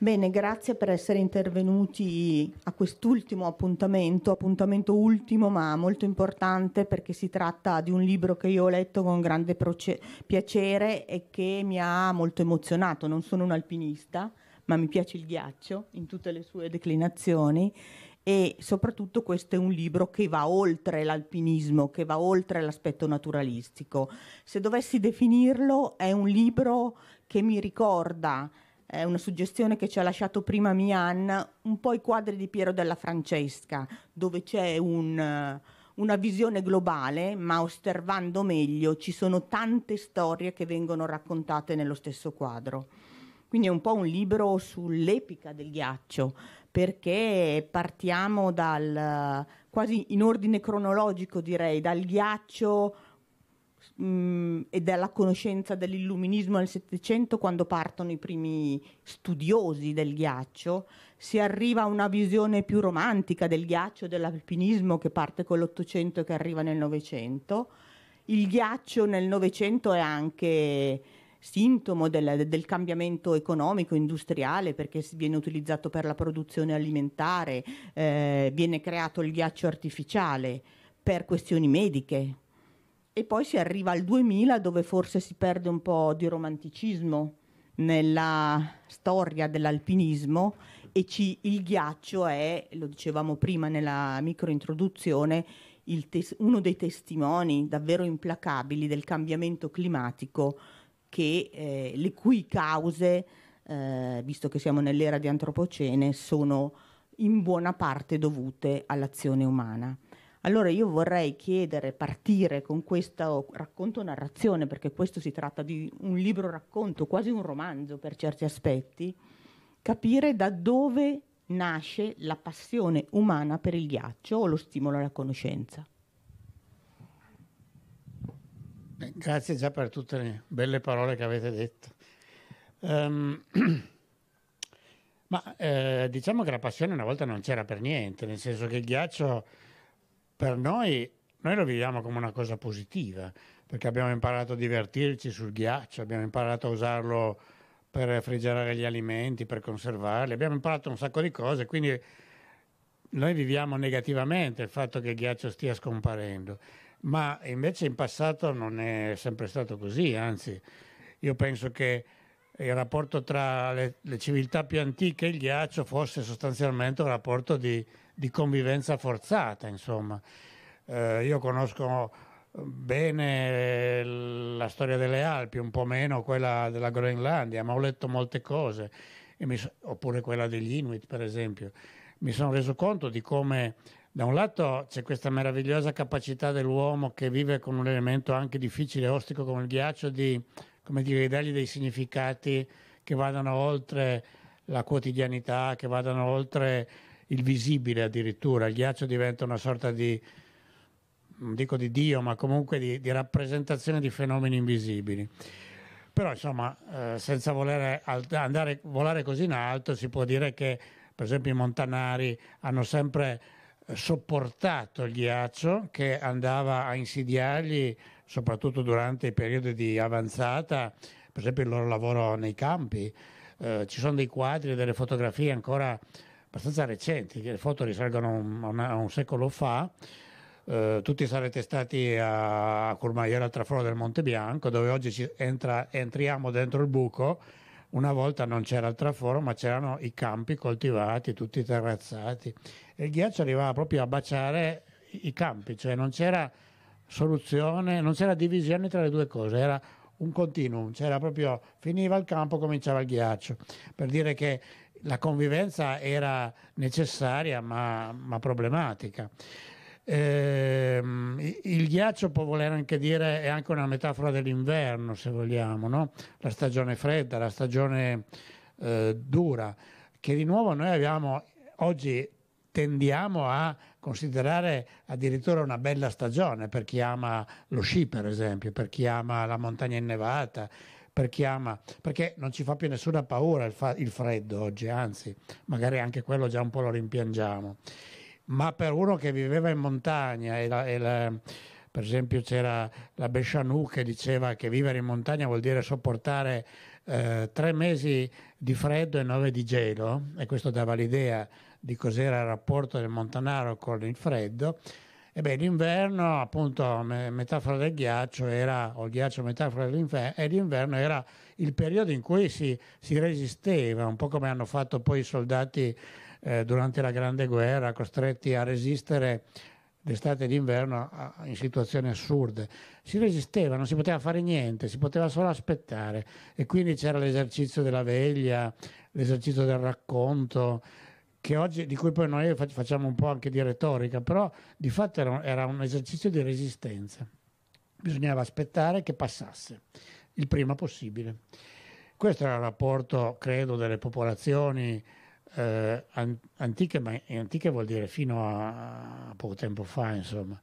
Bene, grazie per essere intervenuti a quest'ultimo appuntamento, appuntamento ultimo ma molto importante perché si tratta di un libro che io ho letto con grande proce- piacere e che mi ha molto emozionato. Non sono un alpinista, ma mi piace il ghiaccio in tutte le sue declinazioni e soprattutto questo è un libro che va oltre l'alpinismo, che va oltre l'aspetto naturalistico. Se dovessi definirlo, è un libro che mi ricorda è una suggestione che ci ha lasciato prima Mian, un po' i quadri di Piero della Francesca, dove c'è un, una visione globale, ma osservando meglio ci sono tante storie che vengono raccontate nello stesso quadro. Quindi è un po' un libro sull'epica del ghiaccio, perché partiamo dal quasi in ordine cronologico direi, dal ghiaccio mh, e dalla conoscenza dell'illuminismo nel Settecento, quando partono i primi studiosi del ghiaccio, si arriva a una visione più romantica del ghiaccio, e dell'alpinismo che parte con l'Ottocento e che arriva nel Novecento. Il ghiaccio nel Novecento è anche sintomo del, del, cambiamento economico, industriale, perché viene utilizzato per la produzione alimentare, eh, viene creato il ghiaccio artificiale per questioni mediche e poi si arriva al 2000 dove forse si perde un po' di romanticismo nella storia dell'alpinismo e ci, il ghiaccio è, lo dicevamo prima nella microintroduzione, tes- uno dei testimoni davvero implacabili del cambiamento climatico che, eh, le cui cause, eh, visto che siamo nell'era di Antropocene, sono in buona parte dovute all'azione umana. Allora io vorrei chiedere, partire con questo racconto narrazione, perché questo si tratta di un libro racconto, quasi un romanzo per certi aspetti, capire da dove nasce la passione umana per il ghiaccio o lo stimolo alla conoscenza. Eh, grazie già per tutte le belle parole che avete detto. Um, ma eh, diciamo che la passione una volta non c'era per niente, nel senso che il ghiaccio per noi, noi lo viviamo come una cosa positiva, perché abbiamo imparato a divertirci sul ghiaccio, abbiamo imparato a usarlo per refrigerare gli alimenti, per conservarli, abbiamo imparato un sacco di cose, quindi noi viviamo negativamente il fatto che il ghiaccio stia scomparendo, ma invece in passato non è sempre stato così, anzi io penso che il rapporto tra le, le civiltà più antiche e il ghiaccio fosse sostanzialmente un rapporto di di convivenza forzata, insomma. Eh, io conosco bene la storia delle Alpi, un po' meno quella della Groenlandia, ma ho letto molte cose, so, oppure quella degli Inuit, per esempio. Mi sono reso conto di come, da un lato, c'è questa meravigliosa capacità dell'uomo che vive con un elemento anche difficile e ostico come il ghiaccio di, come dire, dargli dei significati che vadano oltre la quotidianità, che vadano oltre il visibile addirittura, il ghiaccio diventa una sorta di, non dico di Dio, ma comunque di, di rappresentazione di fenomeni invisibili. Però insomma, eh, senza voler alt- andare, volare così in alto, si può dire che per esempio i montanari hanno sempre eh, sopportato il ghiaccio che andava a insidiargli soprattutto durante i periodi di avanzata, per esempio il loro lavoro nei campi. Eh, ci sono dei quadri e delle fotografie ancora abbastanza recenti, le foto risalgono a un, a un secolo fa. Eh, tutti sarete stati a, a Curmaiera Traforo del Monte Bianco, dove oggi entra, entriamo dentro il buco. Una volta non c'era il traforo, ma c'erano i campi coltivati, tutti terrazzati. E il ghiaccio arrivava proprio a baciare i campi, cioè non c'era soluzione, non c'era divisione tra le due cose, era un continuum, c'era proprio finiva il campo, cominciava il ghiaccio, per dire che la convivenza era necessaria ma, ma problematica. Eh, il ghiaccio può voler anche dire, è anche una metafora dell'inverno, se vogliamo, no? la stagione fredda, la stagione eh, dura, che di nuovo noi abbiamo oggi tendiamo a considerare addirittura una bella stagione per chi ama lo sci, per esempio, per chi ama la montagna innevata per chi ama, perché non ci fa più nessuna paura il, fa- il freddo oggi, anzi, magari anche quello già un po' lo rimpiangiamo. Ma per uno che viveva in montagna e la, e la per esempio c'era la Bescianou che diceva che vivere in montagna vuol dire sopportare eh, tre mesi di freddo e nove di gelo e questo dava l'idea di cos'era il rapporto del montanaro con il freddo e beh, l'inverno, appunto, metafora del ghiaccio era, o il ghiaccio metafora dell'inverno, e l'inverno era il periodo in cui si, si, resisteva, un po' come hanno fatto poi i soldati eh, durante la Grande Guerra, costretti a resistere d'estate e l'inverno in situazioni assurde. Si resisteva, non si poteva fare niente, si poteva solo aspettare e quindi c'era l'esercizio della veglia, l'esercizio del racconto, oggi, di cui poi noi facciamo un po' anche di retorica, però di fatto era, era un esercizio di resistenza. Bisognava aspettare che passasse il prima possibile. Questo era il rapporto, credo, delle popolazioni eh, antiche, ma antiche vuol dire fino a poco tempo fa, insomma,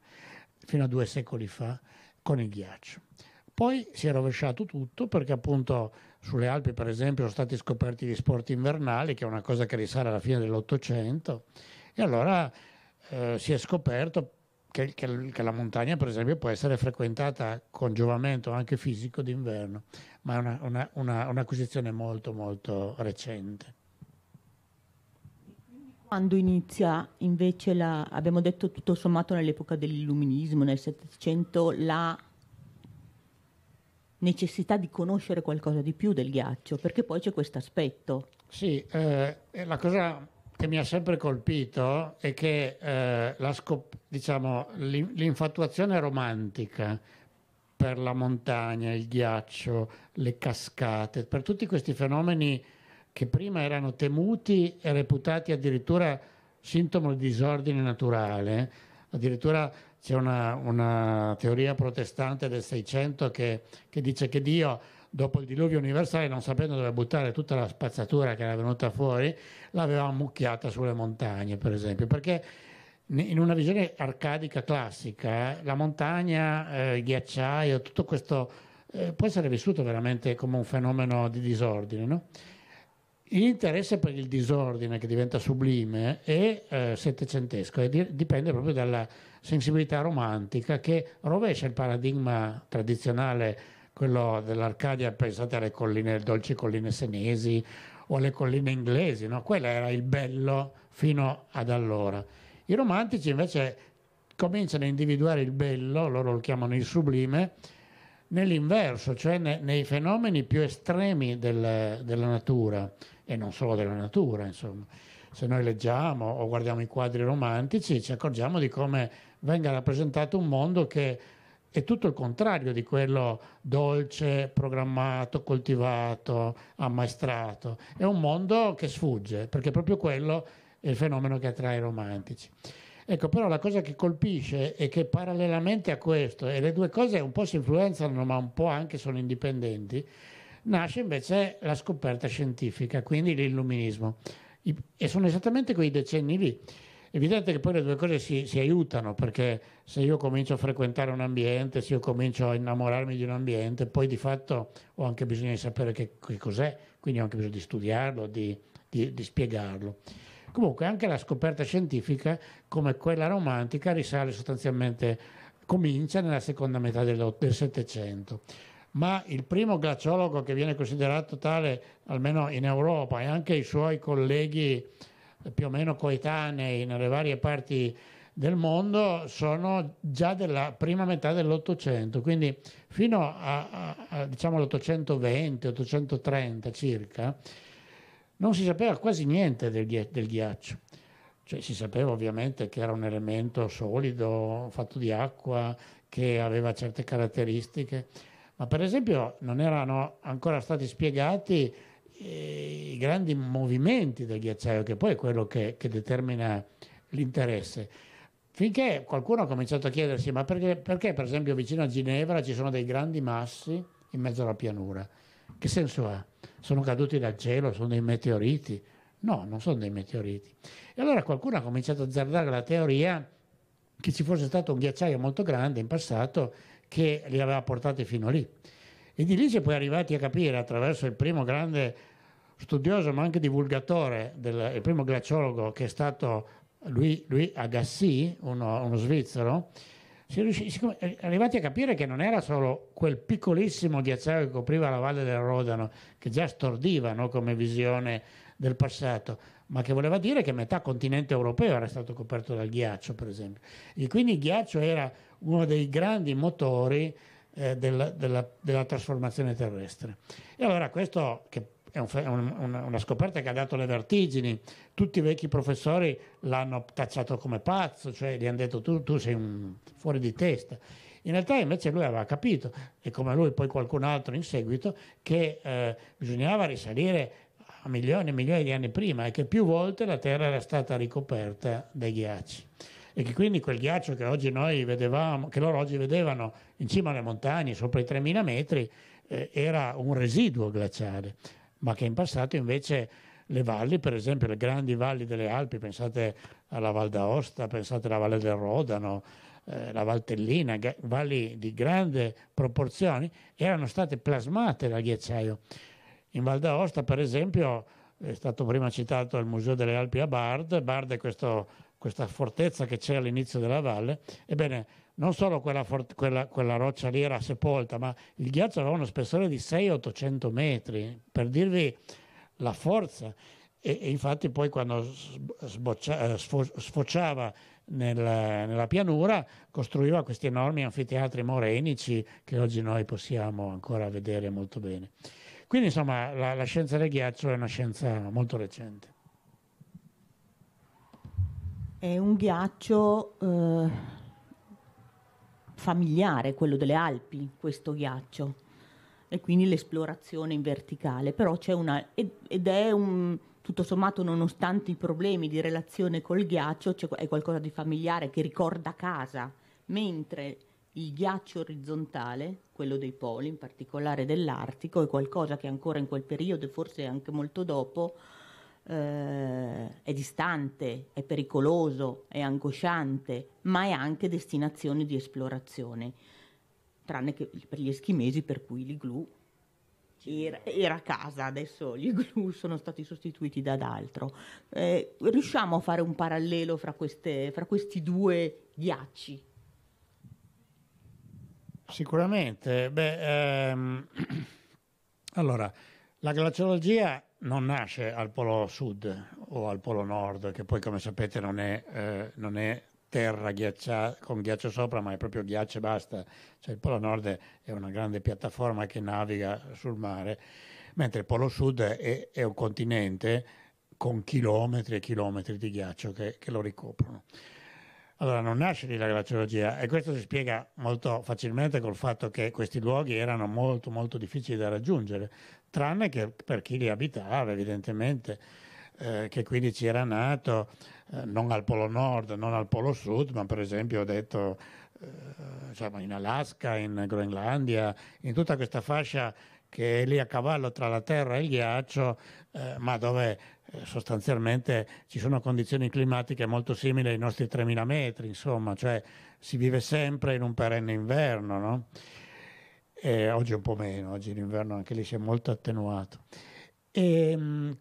fino a due secoli fa, con il ghiaccio. Poi si è rovesciato tutto perché appunto sulle Alpi, per esempio, sono stati scoperti gli sport invernali, che è una cosa che risale alla fine dell'Ottocento, e allora eh, si è scoperto che, che, che, la montagna, per esempio, può essere frequentata con giovamento anche fisico d'inverno, ma è una, una, una, un'acquisizione molto, molto recente. Quando inizia invece la, abbiamo detto tutto sommato nell'epoca dell'illuminismo, nel Settecento, la necessità di conoscere qualcosa di più del ghiaccio, perché poi c'è questo aspetto. Sì, eh, la cosa che mi ha sempre colpito è che eh, la scop- diciamo, l'infatuazione romantica per la montagna, il ghiaccio, le cascate, per tutti questi fenomeni che prima erano temuti e reputati addirittura sintomo di disordine naturale, addirittura c'è una, una, teoria protestante del Seicento che, che, dice che Dio, dopo il diluvio universale, non sapendo dove buttare tutta la spazzatura che era venuta fuori, l'aveva ammucchiata sulle montagne, per esempio, perché in una visione arcadica classica, eh, la montagna, eh, il ghiacciaio, tutto questo eh, può essere vissuto veramente come un fenomeno di disordine. No? L'interesse per il disordine, che diventa sublime, è eh, settecentesco e dipende proprio dalla sensibilità romantica che rovescia il paradigma tradizionale, quello dell'Arcadia, pensate alle colline, alle dolci colline senesi o alle colline inglesi, no? quello era il bello fino ad allora. I romantici invece cominciano a individuare il bello, loro lo chiamano il sublime, nell'inverso, cioè nei fenomeni più estremi del, della natura e non solo della natura, insomma. Se noi leggiamo o guardiamo i quadri romantici ci accorgiamo di come venga rappresentato un mondo che è tutto il contrario di quello dolce, programmato, coltivato, ammaestrato. È un mondo che sfugge, perché è proprio quello è il fenomeno che attrae i romantici. Ecco, però la cosa che colpisce è che parallelamente a questo, e le due cose un po' si influenzano ma un po' anche sono indipendenti, nasce invece la scoperta scientifica, quindi l'illuminismo. e sono esattamente quei decenni lì evidente che poi le due cose si, si, aiutano, perché se io comincio a frequentare un ambiente, se io comincio a innamorarmi di un ambiente, poi di fatto ho anche bisogno di sapere che, che cos'è, quindi ho anche bisogno di studiarlo, di, di, di spiegarlo. Comunque anche la scoperta scientifica, come quella romantica, risale sostanzialmente, comincia nella seconda metà del Settecento ma il primo glaciologo che viene considerato tale, almeno in Europa, e anche i suoi colleghi più o meno coetanei nelle varie parti del mondo sono già della prima metà dell'Ottocento, quindi fino a, a, a diciamo l'820, 830 circa, non si sapeva quasi niente del, del ghiaccio. Cioè, si sapeva ovviamente che era un elemento solido, fatto di acqua, che aveva certe caratteristiche, ma per esempio non erano ancora stati spiegati eh, i grandi movimenti del ghiacciaio, che poi è quello che, che determina l'interesse. Finché qualcuno ha cominciato a chiedersi ma perché, perché per esempio vicino a Ginevra ci sono dei grandi massi in mezzo alla pianura? Che senso ha? Sono caduti dal cielo, sono dei meteoriti? No, non sono dei meteoriti. E allora qualcuno ha cominciato a azzardare la teoria che ci fosse stato un ghiacciaio molto grande in passato che li aveva portati fino lì. E di lì si è poi arrivati a capire attraverso il primo grande studioso ma anche divulgatore, del, il primo glaciologo che è stato lui, lui Agassi, uno, uno svizzero, si è, riusciti, si è arrivati a capire che non era solo quel piccolissimo ghiacciaio che copriva la valle del Rodano, che già stordiva no, come visione del passato, ma che voleva dire che metà continente europeo era stato coperto dal ghiaccio, per esempio. E quindi il ghiaccio era uno dei grandi motori eh, del, della, della, trasformazione terrestre. E allora questo che è, un, un, una scoperta che ha dato le vertigini, tutti i vecchi professori l'hanno tacciato come pazzo, cioè gli hanno detto tu, tu sei un fuori di testa. In realtà invece lui aveva capito, e come lui poi qualcun altro in seguito, che eh, bisognava risalire a milioni e milioni di anni prima e che più volte la Terra era stata ricoperta dai ghiacci e che quindi quel ghiaccio che oggi noi vedevamo, che loro oggi vedevano in cima alle montagne, sopra i 3.000 metri, eh, era un residuo glaciale, ma che in passato invece le valli, per esempio le grandi valli delle Alpi, pensate alla Val d'Aosta, pensate alla Valle del Rodano, eh, la Valtellina, ga- valli di grande proporzioni, erano state plasmate dal ghiacciaio. In Val d'Aosta, per esempio, è stato prima citato il Museo delle Alpi a Bard, Bard è questo questa fortezza che c'è all'inizio della valle, ebbene non solo quella, for- quella, quella, roccia lì era sepolta, ma il ghiaccio aveva uno spessore di 6-800 metri, per dirvi la forza. E, e infatti poi quando sboccia- eh, sfo- sfociava nella, nella, pianura costruiva questi enormi anfiteatri morenici che oggi noi possiamo ancora vedere molto bene. Quindi insomma la, la scienza del ghiaccio è una scienza molto recente. È un ghiaccio eh, familiare, quello delle Alpi, questo ghiaccio, e quindi l'esplorazione in verticale, però c'è una... ed è un... Tutto sommato, nonostante i problemi di relazione col ghiaccio, è qualcosa di familiare che ricorda casa, mentre il ghiaccio orizzontale, quello dei poli, in particolare dell'Artico, è qualcosa che ancora in quel periodo, e forse anche molto dopo, eh, è distante, è pericoloso, è angosciante, ma è anche destinazione di esplorazione, tranne che per gli eschimesi per cui l'iglu era, era casa, adesso gli igloo sono stati sostituiti da d'altro. Eh, riusciamo a fare un parallelo fra, queste, fra questi due ghiacci? Sicuramente, beh, ehm, allora, la glaciologia non nasce al Polo Sud o al Polo Nord, che poi come sapete non è, eh, non è terra ghiaccia, con ghiaccio sopra, ma è proprio ghiaccio e basta. Cioè, il Polo Nord è una grande piattaforma che naviga sul mare, mentre il Polo Sud è, è un continente con chilometri e chilometri di ghiaccio che, che lo ricoprono. Allora, non nasce lì la glaciologia e questo si spiega molto facilmente col fatto che questi luoghi erano molto molto difficili da raggiungere tranne che per chi li abitava evidentemente, eh, che quindi ci era nato eh, non al Polo Nord, non al Polo Sud, ma per esempio ho detto eh, diciamo, in Alaska, in Groenlandia, in tutta questa fascia che è lì a cavallo tra la terra e il ghiaccio, eh, ma dove eh, sostanzialmente ci sono condizioni climatiche molto simili ai nostri 3000 metri, insomma, cioè si vive sempre in un perenne inverno. No? eh, oggi un po' meno, oggi l'inverno anche lì si è molto attenuato. E, ehm,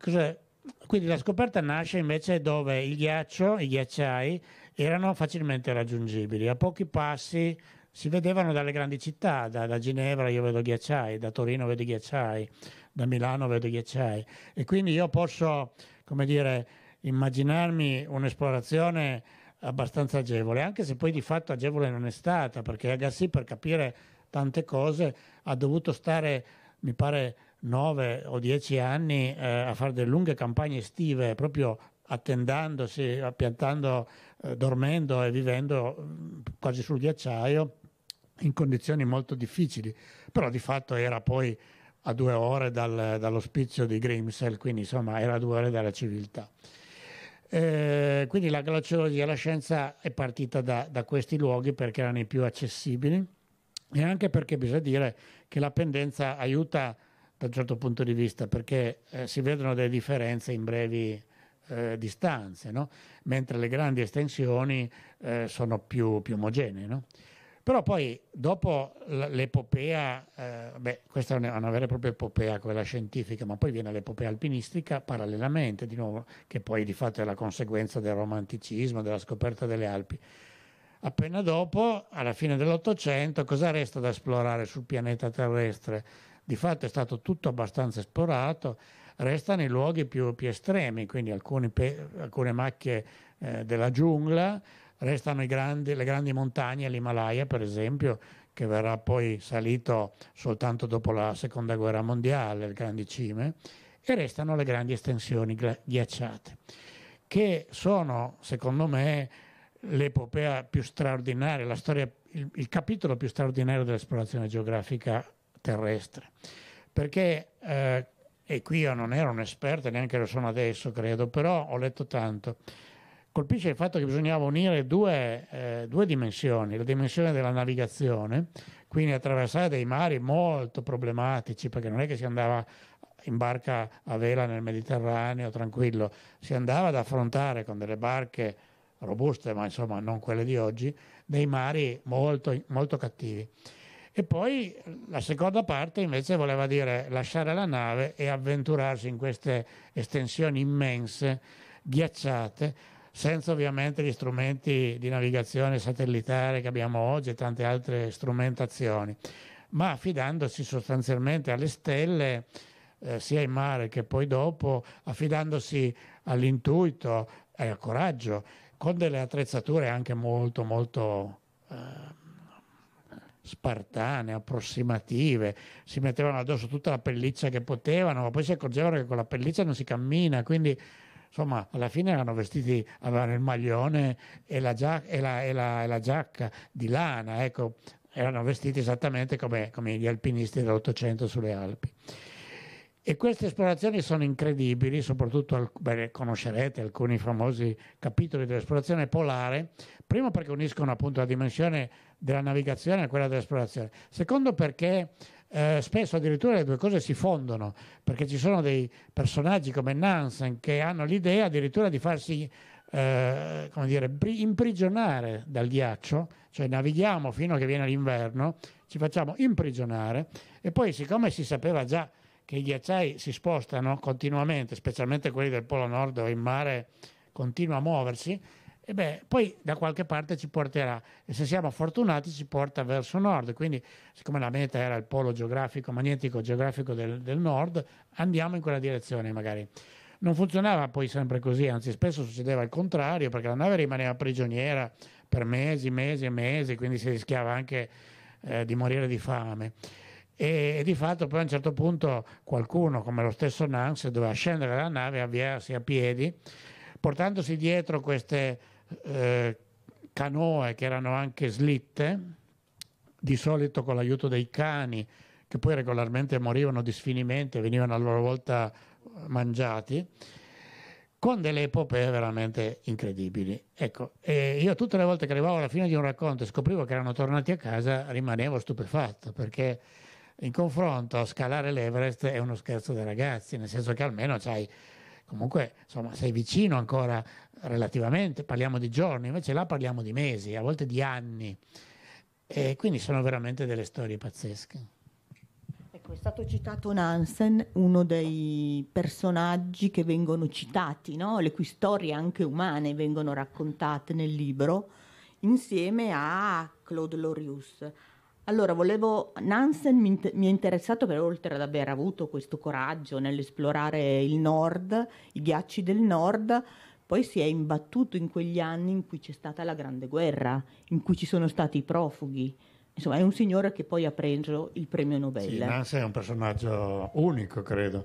Quindi la scoperta nasce invece dove il ghiaccio, i ghiacciai, erano facilmente raggiungibili, a pochi passi si vedevano dalle grandi città, da, da, Ginevra io vedo ghiacciai, da Torino vedo ghiacciai, da Milano vedo ghiacciai e quindi io posso, come dire, immaginarmi un'esplorazione abbastanza agevole, anche se poi di fatto agevole non è stata, perché Agassiz per capire tante cose, ha dovuto stare, mi pare, nove o dieci anni eh, a fare delle lunghe campagne estive, proprio attendandosi, eh, piantando, eh, dormendo e vivendo mm, quasi sul ghiacciaio in condizioni molto difficili, però di fatto era poi a due ore dal, dall'ospizio di Grimsel, quindi insomma era a due ore dalla civiltà. Eh, quindi la glaciologia, e la scienza è partita da, da questi luoghi perché erano i più accessibili e anche perché bisogna dire che la pendenza aiuta da un certo punto di vista perché eh, si vedono delle differenze in brevi eh, distanze, no? mentre le grandi estensioni eh, sono più, più omogenee. No? Però poi dopo l'epopea, eh, beh, questa è una, vera e propria epopea, quella scientifica, ma poi viene l'epopea alpinistica parallelamente, di nuovo, che poi di fatto è la conseguenza del romanticismo, della scoperta delle Alpi. Appena dopo, alla fine dell'Ottocento, cosa resta da esplorare sul pianeta terrestre? Di fatto è stato tutto abbastanza esplorato, restano i luoghi più, più estremi, quindi pe- alcune macchie eh, della giungla, restano grandi, le grandi montagne, l'Himalaya per esempio, che verrà poi salito soltanto dopo la seconda guerra mondiale, le grandi cime, e restano le grandi estensioni ghiacciate, che sono, secondo me, l'epopea più straordinaria, la storia, il, il capitolo più straordinario dell'esplorazione geografica terrestre. Perché, eh, e qui io non ero un esperto, neanche lo sono adesso, credo, però ho letto tanto, colpisce il fatto che bisognava unire due, eh, due dimensioni, la dimensione della navigazione, quindi attraversare dei mari molto problematici, perché non è che si andava in barca a vela nel Mediterraneo tranquillo, si andava ad affrontare con delle barche robuste, ma insomma non quelle di oggi, dei mari molto, molto cattivi. E poi la seconda parte invece voleva dire lasciare la nave e avventurarsi in queste estensioni immense, ghiacciate, senza ovviamente gli strumenti di navigazione satellitare che abbiamo oggi e tante altre strumentazioni, ma affidandosi sostanzialmente alle stelle, eh, sia in mare che poi dopo, affidandosi all'intuito e al coraggio con delle attrezzature anche molto, molto eh, spartane, approssimative, si mettevano addosso tutta la pelliccia che potevano, ma poi si accorgevano che con la pelliccia non si cammina, quindi insomma alla fine erano vestiti, avevano il maglione e la, giac- e la, e la, e la giacca di lana, ecco, erano vestiti esattamente come, come gli alpinisti dell'Ottocento sulle Alpi. E queste esplorazioni sono incredibili, soprattutto beh, conoscerete alcuni famosi capitoli dell'esplorazione polare, primo perché uniscono appunto la dimensione della navigazione a quella dell'esplorazione, secondo perché eh, spesso addirittura le due cose si fondono, perché ci sono dei personaggi come Nansen che hanno l'idea addirittura di farsi eh, come dire, imprigionare dal ghiaccio, cioè navighiamo fino a che viene l'inverno, ci facciamo imprigionare e poi siccome si sapeva già che i ghiacciai si spostano continuamente, specialmente quelli del Polo Nord dove il mare, continua a muoversi, e beh, poi da qualche parte ci porterà e se siamo fortunati ci porta verso nord, quindi siccome la meta era il polo geografico, magnetico geografico del, del nord, andiamo in quella direzione magari. Non funzionava poi sempre così, anzi spesso succedeva il contrario perché la nave rimaneva prigioniera per mesi, mesi e mesi, quindi si rischiava anche eh, di morire di fame e, di fatto poi a un certo punto qualcuno come lo stesso Nance doveva scendere dalla nave e avviarsi a piedi portandosi dietro queste eh, canoe che erano anche slitte di solito con l'aiuto dei cani che poi regolarmente morivano di sfinimento e venivano a loro volta mangiati con delle epopee veramente incredibili. Ecco, e io tutte le volte che arrivavo alla fine di un racconto e scoprivo che erano tornati a casa rimanevo stupefatto perché in confronto, a scalare l'Everest è uno scherzo dei ragazzi, nel senso che almeno c'hai comunque insomma, sei vicino ancora relativamente, parliamo di giorni, invece là parliamo di mesi, a volte di anni. E quindi sono veramente delle storie pazzesche. Ecco, è stato citato Nansen, uno dei personaggi che vengono citati, no? le cui storie anche umane vengono raccontate nel libro, insieme a Claude Lorius. Allora, volevo, Nansen mi, mi, è interessato per oltre ad aver avuto questo coraggio nell'esplorare il nord, i ghiacci del nord, poi si è imbattuto in quegli anni in cui c'è stata la Grande Guerra, in cui ci sono stati i profughi. Insomma, è un signore che poi ha preso il premio Nobel. Sì, Nansen è un personaggio unico, credo.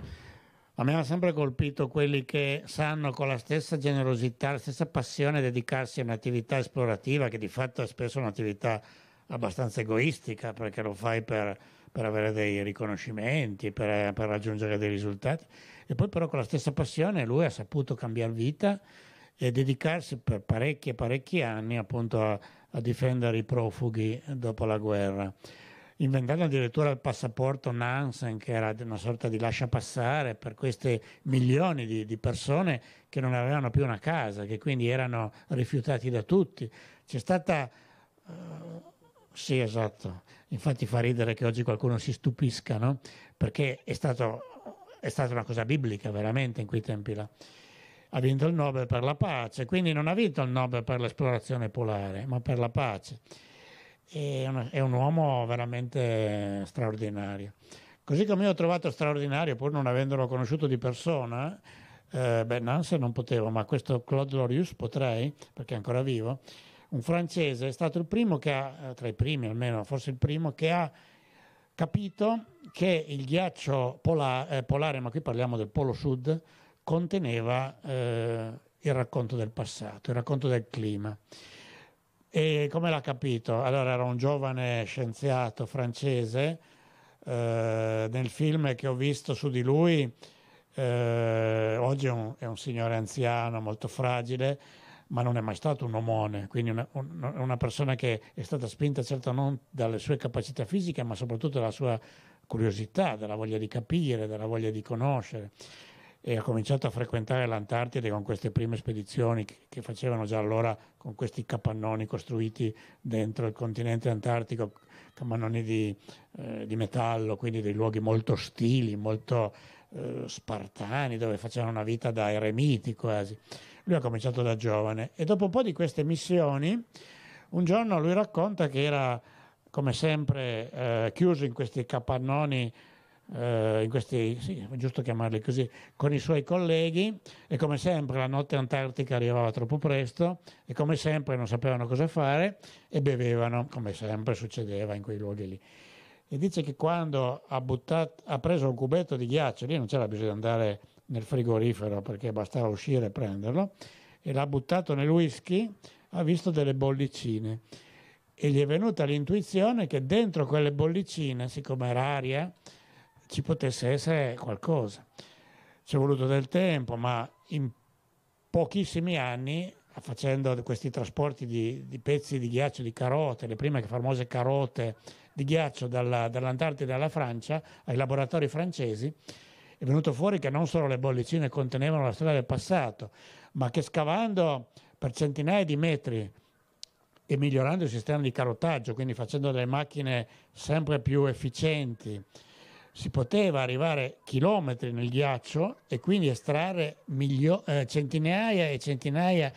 A me ha sempre colpito quelli che sanno con la stessa generosità, la stessa passione dedicarsi a un'attività esplorativa, che di fatto è spesso un'attività abbastanza egoistica perché lo fai per, per avere dei riconoscimenti, per, per, raggiungere dei risultati. E poi però con la stessa passione lui ha saputo cambiare vita e dedicarsi per parecchi e parecchi anni appunto a, a difendere i profughi dopo la guerra inventando addirittura il passaporto Nansen, che era una sorta di lascia passare per queste milioni di, di, persone che non avevano più una casa, che quindi erano rifiutati da tutti. C'è stata uh, sì, esatto. Infatti fa ridere che oggi qualcuno si stupisca, no? Perché è, stato, è stata una cosa biblica veramente in quei tempi là. Ha vinto il Nobel per la pace, quindi non ha vinto il Nobel per l'esplorazione polare, ma per la pace. È un, è un uomo veramente straordinario. Così come io ho trovato straordinario, pur non avendolo conosciuto di persona, eh, beh, Nansen non potevo, ma questo Claude Lorius potrei, perché è ancora vivo, un francese, è stato il primo che ha, eh, tra i primi almeno, forse il primo, che ha capito che il ghiaccio pola- eh, polare, ma qui parliamo del Polo Sud, conteneva eh, il racconto del passato, il racconto del clima. E come l'ha capito? Allora era un giovane scienziato francese, eh, nel film che ho visto su di lui, eh, oggi è un, è un signore anziano molto fragile, ma non è mai stato un omone, quindi una, un, una persona che è stata spinta certo non dalle sue capacità fisiche, ma soprattutto dalla sua curiosità, dalla voglia di capire, dalla voglia di conoscere e ha cominciato a frequentare l'Antartide con queste prime spedizioni che facevano già allora con questi capannoni costruiti dentro il continente antartico, capannoni di, eh, di metallo, quindi dei luoghi molto ostili, molto eh, spartani, dove facevano una vita da eremiti quasi lui ha cominciato da giovane e dopo un po' di queste missioni, un giorno lui racconta che era come sempre eh, chiuso in questi capannoni, eh, in questi, sì, giusto chiamarli così, con i suoi colleghi e come sempre la notte antartica arrivava troppo presto e come sempre non sapevano cosa fare e bevevano, come sempre succedeva in quei luoghi lì. E dice che quando ha, buttato, ha preso un cubetto di ghiaccio, lì non c'era bisogno di andare nel frigorifero perché bastava uscire e prenderlo e l'ha buttato nel whisky, ha visto delle bollicine e gli è venuta l'intuizione che dentro quelle bollicine, siccome era aria, ci potesse essere qualcosa. Ci è voluto del tempo, ma in pochissimi anni, facendo questi trasporti di, di pezzi di ghiaccio, di carote, le prime famose carote di ghiaccio dalla, dall'Antartide alla Francia, ai laboratori francesi, è venuto fuori che non solo le bollicine contenevano la storia del passato, ma che scavando per centinaia di metri e migliorando il sistema di carotaggio, quindi facendo delle macchine sempre più efficienti, si poteva arrivare chilometri nel ghiaccio e quindi estrarre milio- eh, centinaia e centinaia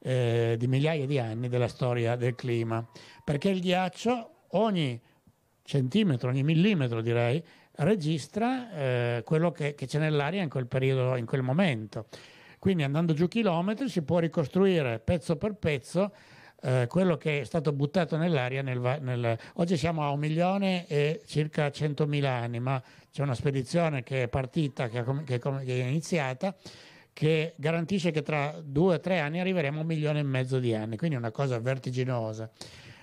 eh, di migliaia di anni della storia del clima, perché il ghiaccio ogni centimetro, ogni millimetro direi, registra eh, quello che, che, c'è nell'aria in quel periodo, in quel momento. Quindi andando giù chilometri si può ricostruire pezzo per pezzo eh, quello che è stato buttato nell'aria. Nel, nel, oggi siamo a un milione e circa 100.000 anni, ma c'è una spedizione che è partita, che, che, che è iniziata, che garantisce che tra due o tre anni arriveremo a un milione e mezzo di anni, quindi è una cosa vertiginosa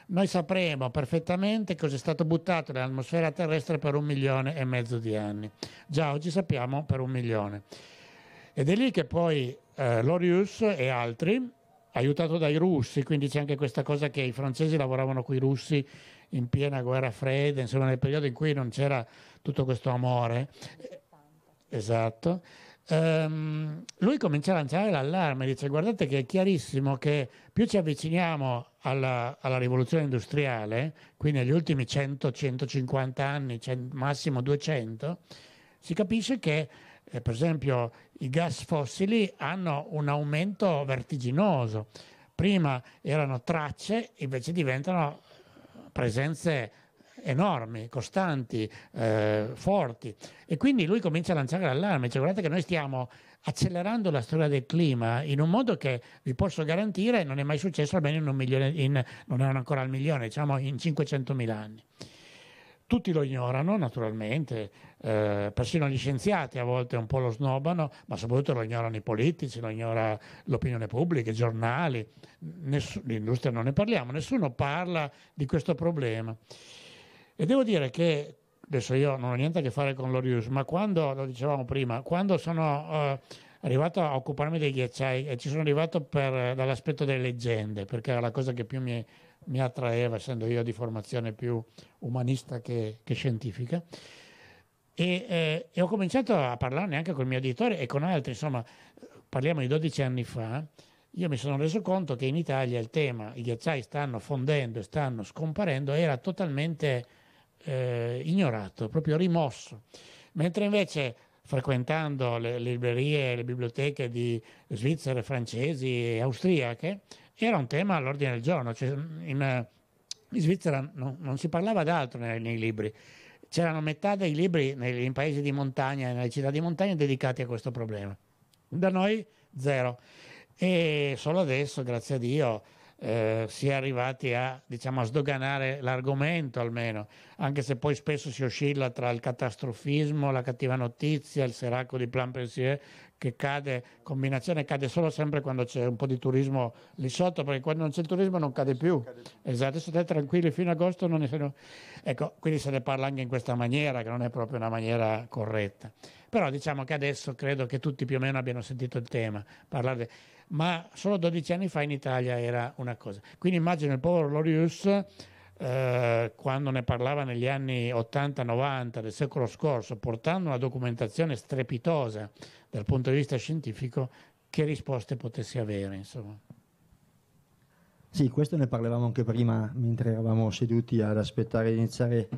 noi sapremo perfettamente cosa è stato buttato nell'atmosfera terrestre per un milione e mezzo di anni. Già oggi sappiamo per un milione. Ed è lì che poi eh, Lorius e altri, aiutato dai russi, quindi c'è anche questa cosa che i francesi lavoravano con i russi in piena guerra fredda, insomma nel periodo in cui non c'era tutto questo amore. Esatto. Um, lui comincia a lanciare l'allarme, dice guardate che è chiarissimo che più ci avviciniamo alla, alla rivoluzione industriale, quindi negli ultimi 100-150 anni, 100, massimo 200, si capisce che eh, per esempio i gas fossili hanno un aumento vertiginoso. Prima erano tracce, invece diventano eh, presenze enormi, costanti, eh, forti. E quindi lui comincia a lanciare l'allarme, cioè guardate che noi stiamo accelerando la storia del clima in un modo che vi posso garantire non è mai successo almeno in un milione, in, non erano ancora al milione, diciamo in 500.000 anni. Tutti lo ignorano naturalmente, eh, persino gli scienziati a volte un po' lo snobano, ma soprattutto lo ignorano i politici, lo ignora l'opinione pubblica, i giornali, ness- l'industria non ne parliamo, nessuno parla di questo problema. E devo dire che adesso io non ho niente a che fare con l'Orius, ma quando, lo dicevamo prima, quando sono eh, arrivato a occuparmi dei ghiacciai e ci sono arrivato per, dall'aspetto delle leggende, perché era la cosa che più mi, mi attraeva, essendo io di formazione più umanista che, che scientifica, e, eh, e, ho cominciato a parlarne anche con il mio editore e con altri, insomma, parliamo di 12 anni fa, io mi sono reso conto che in Italia il tema, i ghiacciai stanno fondendo, e stanno scomparendo, era totalmente eh, ignorato, proprio rimosso. Mentre invece frequentando le, librerie e le biblioteche di svizzere, francesi e austriache, era un tema all'ordine del giorno. Cioè in, eh, in, Svizzera non, non, si parlava d'altro nei, nei libri. C'erano metà dei libri nei, in paesi di montagna, nelle città di montagna, dedicati a questo problema. Da noi zero. E solo adesso, grazie a Dio, eh, si è arrivati a, diciamo, a sdoganare l'argomento almeno, anche se poi spesso si oscilla tra il catastrofismo, la cattiva notizia, il seracco di Plan Pensier che cade, combinazione cade solo sempre quando c'è un po' di turismo lì sotto, perché quando non c'è il turismo non cade più. Cade più. Esatto, state tranquilli, fino ad agosto non ne sono... Ecco, quindi se ne parla anche in questa maniera, che non è proprio una maniera corretta. Però diciamo che adesso credo che tutti più o meno abbiano sentito il tema. Parlare ma solo 12 anni fa in Italia era una cosa. Quindi immagino il povero Lorius eh, quando ne parlava negli anni 80-90 del secolo scorso, portando una documentazione strepitosa dal punto di vista scientifico, che risposte potesse avere. Insomma. Sì, questo ne parlavamo anche prima mentre eravamo seduti ad aspettare di iniziare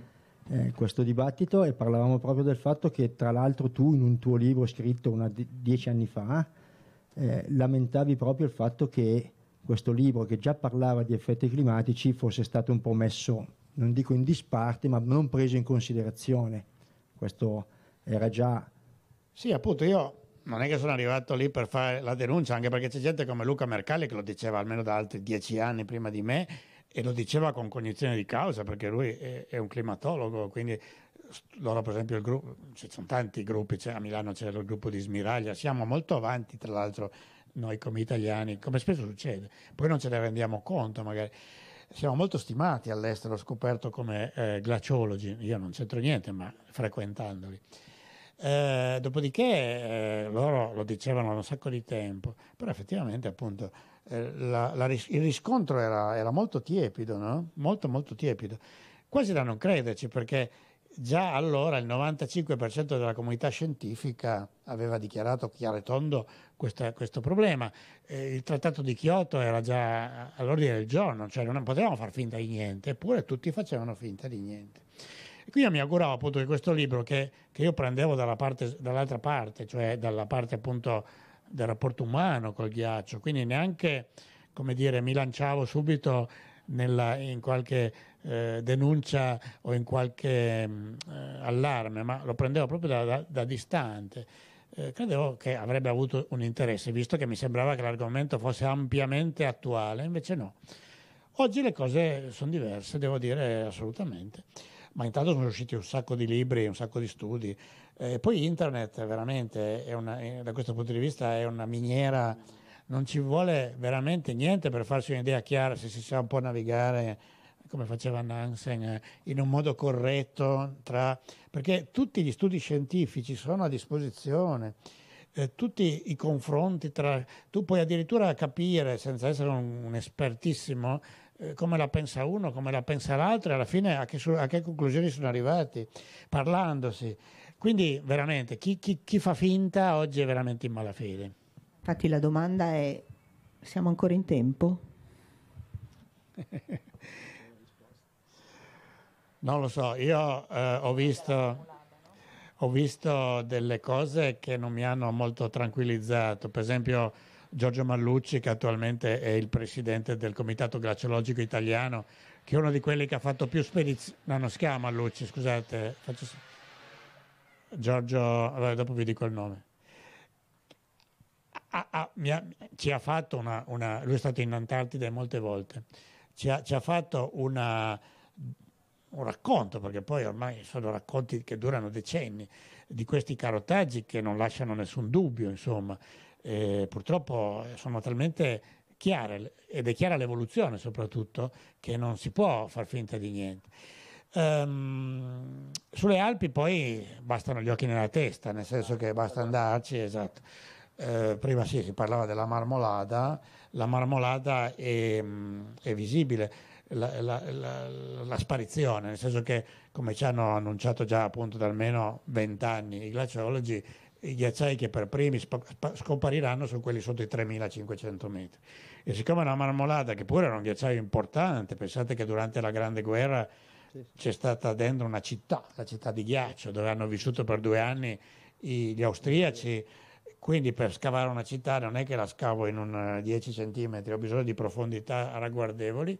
eh, questo dibattito e parlavamo proprio del fatto che tra l'altro tu in un tuo libro scritto una dieci anni fa eh, lamentavi proprio il fatto che questo libro che già parlava di effetti climatici fosse stato un po' messo, non dico in disparte, ma non preso in considerazione. Questo era già... Sì, appunto, io non è che sono arrivato lì per fare la denuncia, anche perché c'è gente come Luca Mercalli che lo diceva almeno da altri dieci anni prima di me e lo diceva con cognizione di causa, perché lui è, è un climatologo, quindi loro per esempio il gruppo, ci sono tanti gruppi, a Milano c'è il gruppo di Smiraglia, siamo molto avanti tra l'altro noi come italiani, come spesso succede, poi non ce ne rendiamo conto magari. Siamo molto stimati all'estero, ho scoperto come eh, glaciologi, io non c'entro niente, ma frequentandoli. Eh, dopodiché eh, loro lo dicevano da un sacco di tempo, però effettivamente appunto eh, la, la, il riscontro era, era molto tiepido, no? molto molto tiepido. Quasi da non crederci perché già allora il 95% della comunità scientifica aveva dichiarato chiaro e tondo questa, questo problema. Eh, il trattato di Kyoto era già all'ordine del giorno, cioè non potevamo far finta di niente, eppure tutti facevano finta di niente. E quindi io mi auguravo appunto che questo libro che, che io prendevo dalla parte, dall'altra parte, cioè dalla parte appunto del rapporto umano col ghiaccio, quindi neanche come dire, mi lanciavo subito nella, in qualche eh, denuncia o in qualche mm, eh, allarme, ma lo prendevo proprio da, da, da distante. Eh, credevo che avrebbe avuto un interesse, visto che mi sembrava che l'argomento fosse ampiamente attuale, invece no. Oggi le cose sono diverse, devo dire assolutamente. Ma intanto sono usciti un sacco di libri, un sacco di studi. Eh, poi internet veramente, una, eh, da questo punto di vista, è una miniera non ci vuole veramente niente per farsi un'idea chiara se si sa un po' navigare come faceva Nansen, eh, in un modo corretto, tra... perché tutti gli studi scientifici sono a disposizione, eh, tutti i confronti tra... Tu puoi addirittura capire, senza essere un, un espertissimo, eh, come la pensa uno, come la pensa l'altro e alla fine a che, su... a che conclusioni sono arrivati, parlandosi. Quindi veramente chi, chi, chi fa finta oggi è veramente in malafede. Infatti la domanda è, siamo ancora in tempo? non lo so, io eh, ho, visto, ho visto delle cose che non mi hanno molto tranquillizzato, per esempio Giorgio Mallucci che attualmente è il presidente del Comitato Glaciologico Italiano, che è uno di quelli che ha fatto più spedizioni, no non si chiama Mallucci, scusate, faccio... Giorgio, allora, dopo vi dico il nome ha, ah, ah, ha, ha, ci ha fatto una, una, Lui è stato in Antartide molte volte, ci ha, ci fatto una, un racconto, perché poi ormai sono racconti che durano decenni, di questi carotaggi che non lasciano nessun dubbio, insomma. E purtroppo eh, sono talmente chiare ed è chiara l'evoluzione soprattutto che non si può far finta di niente. Um, sulle Alpi poi bastano gli occhi nella testa, nel senso che basta andarci, esatto. Eh, prima sì, si parlava della marmolada, la marmolada è, mm, è visibile, la, la, la, la, sparizione, nel senso che come ci hanno annunciato già appunto da almeno vent'anni i glaciologi, i ghiacciai che per primi scompariranno sono quelli sotto i 3500 metri. E siccome la marmolada, che pure era un ghiacciaio importante, pensate che durante la Grande Guerra c'è stata dentro una città, la città di ghiaccio, dove hanno vissuto per due anni gli austriaci quindi per scavare una città non è che la scavo in 10 eh, cm, ho bisogno di profondità ragguardevoli.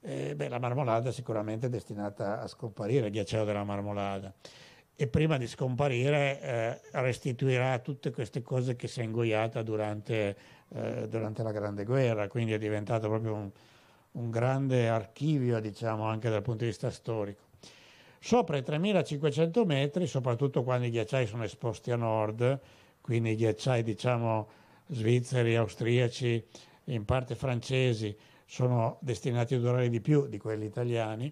Eh, beh, la marmolada sicuramente è destinata a scomparire, il ghiacciaio della marmolada. E prima di scomparire eh, restituirà tutte queste cose che si è ingoiata durante, eh, durante la Grande Guerra, quindi è diventato proprio un, un grande archivio, diciamo, anche dal punto di vista storico. Sopra i 3500 metri, soprattutto quando i ghiacciai sono esposti a nord, quindi i ghiacciai diciamo svizzeri, austriaci, in parte francesi, sono destinati a durare di più di quelli italiani.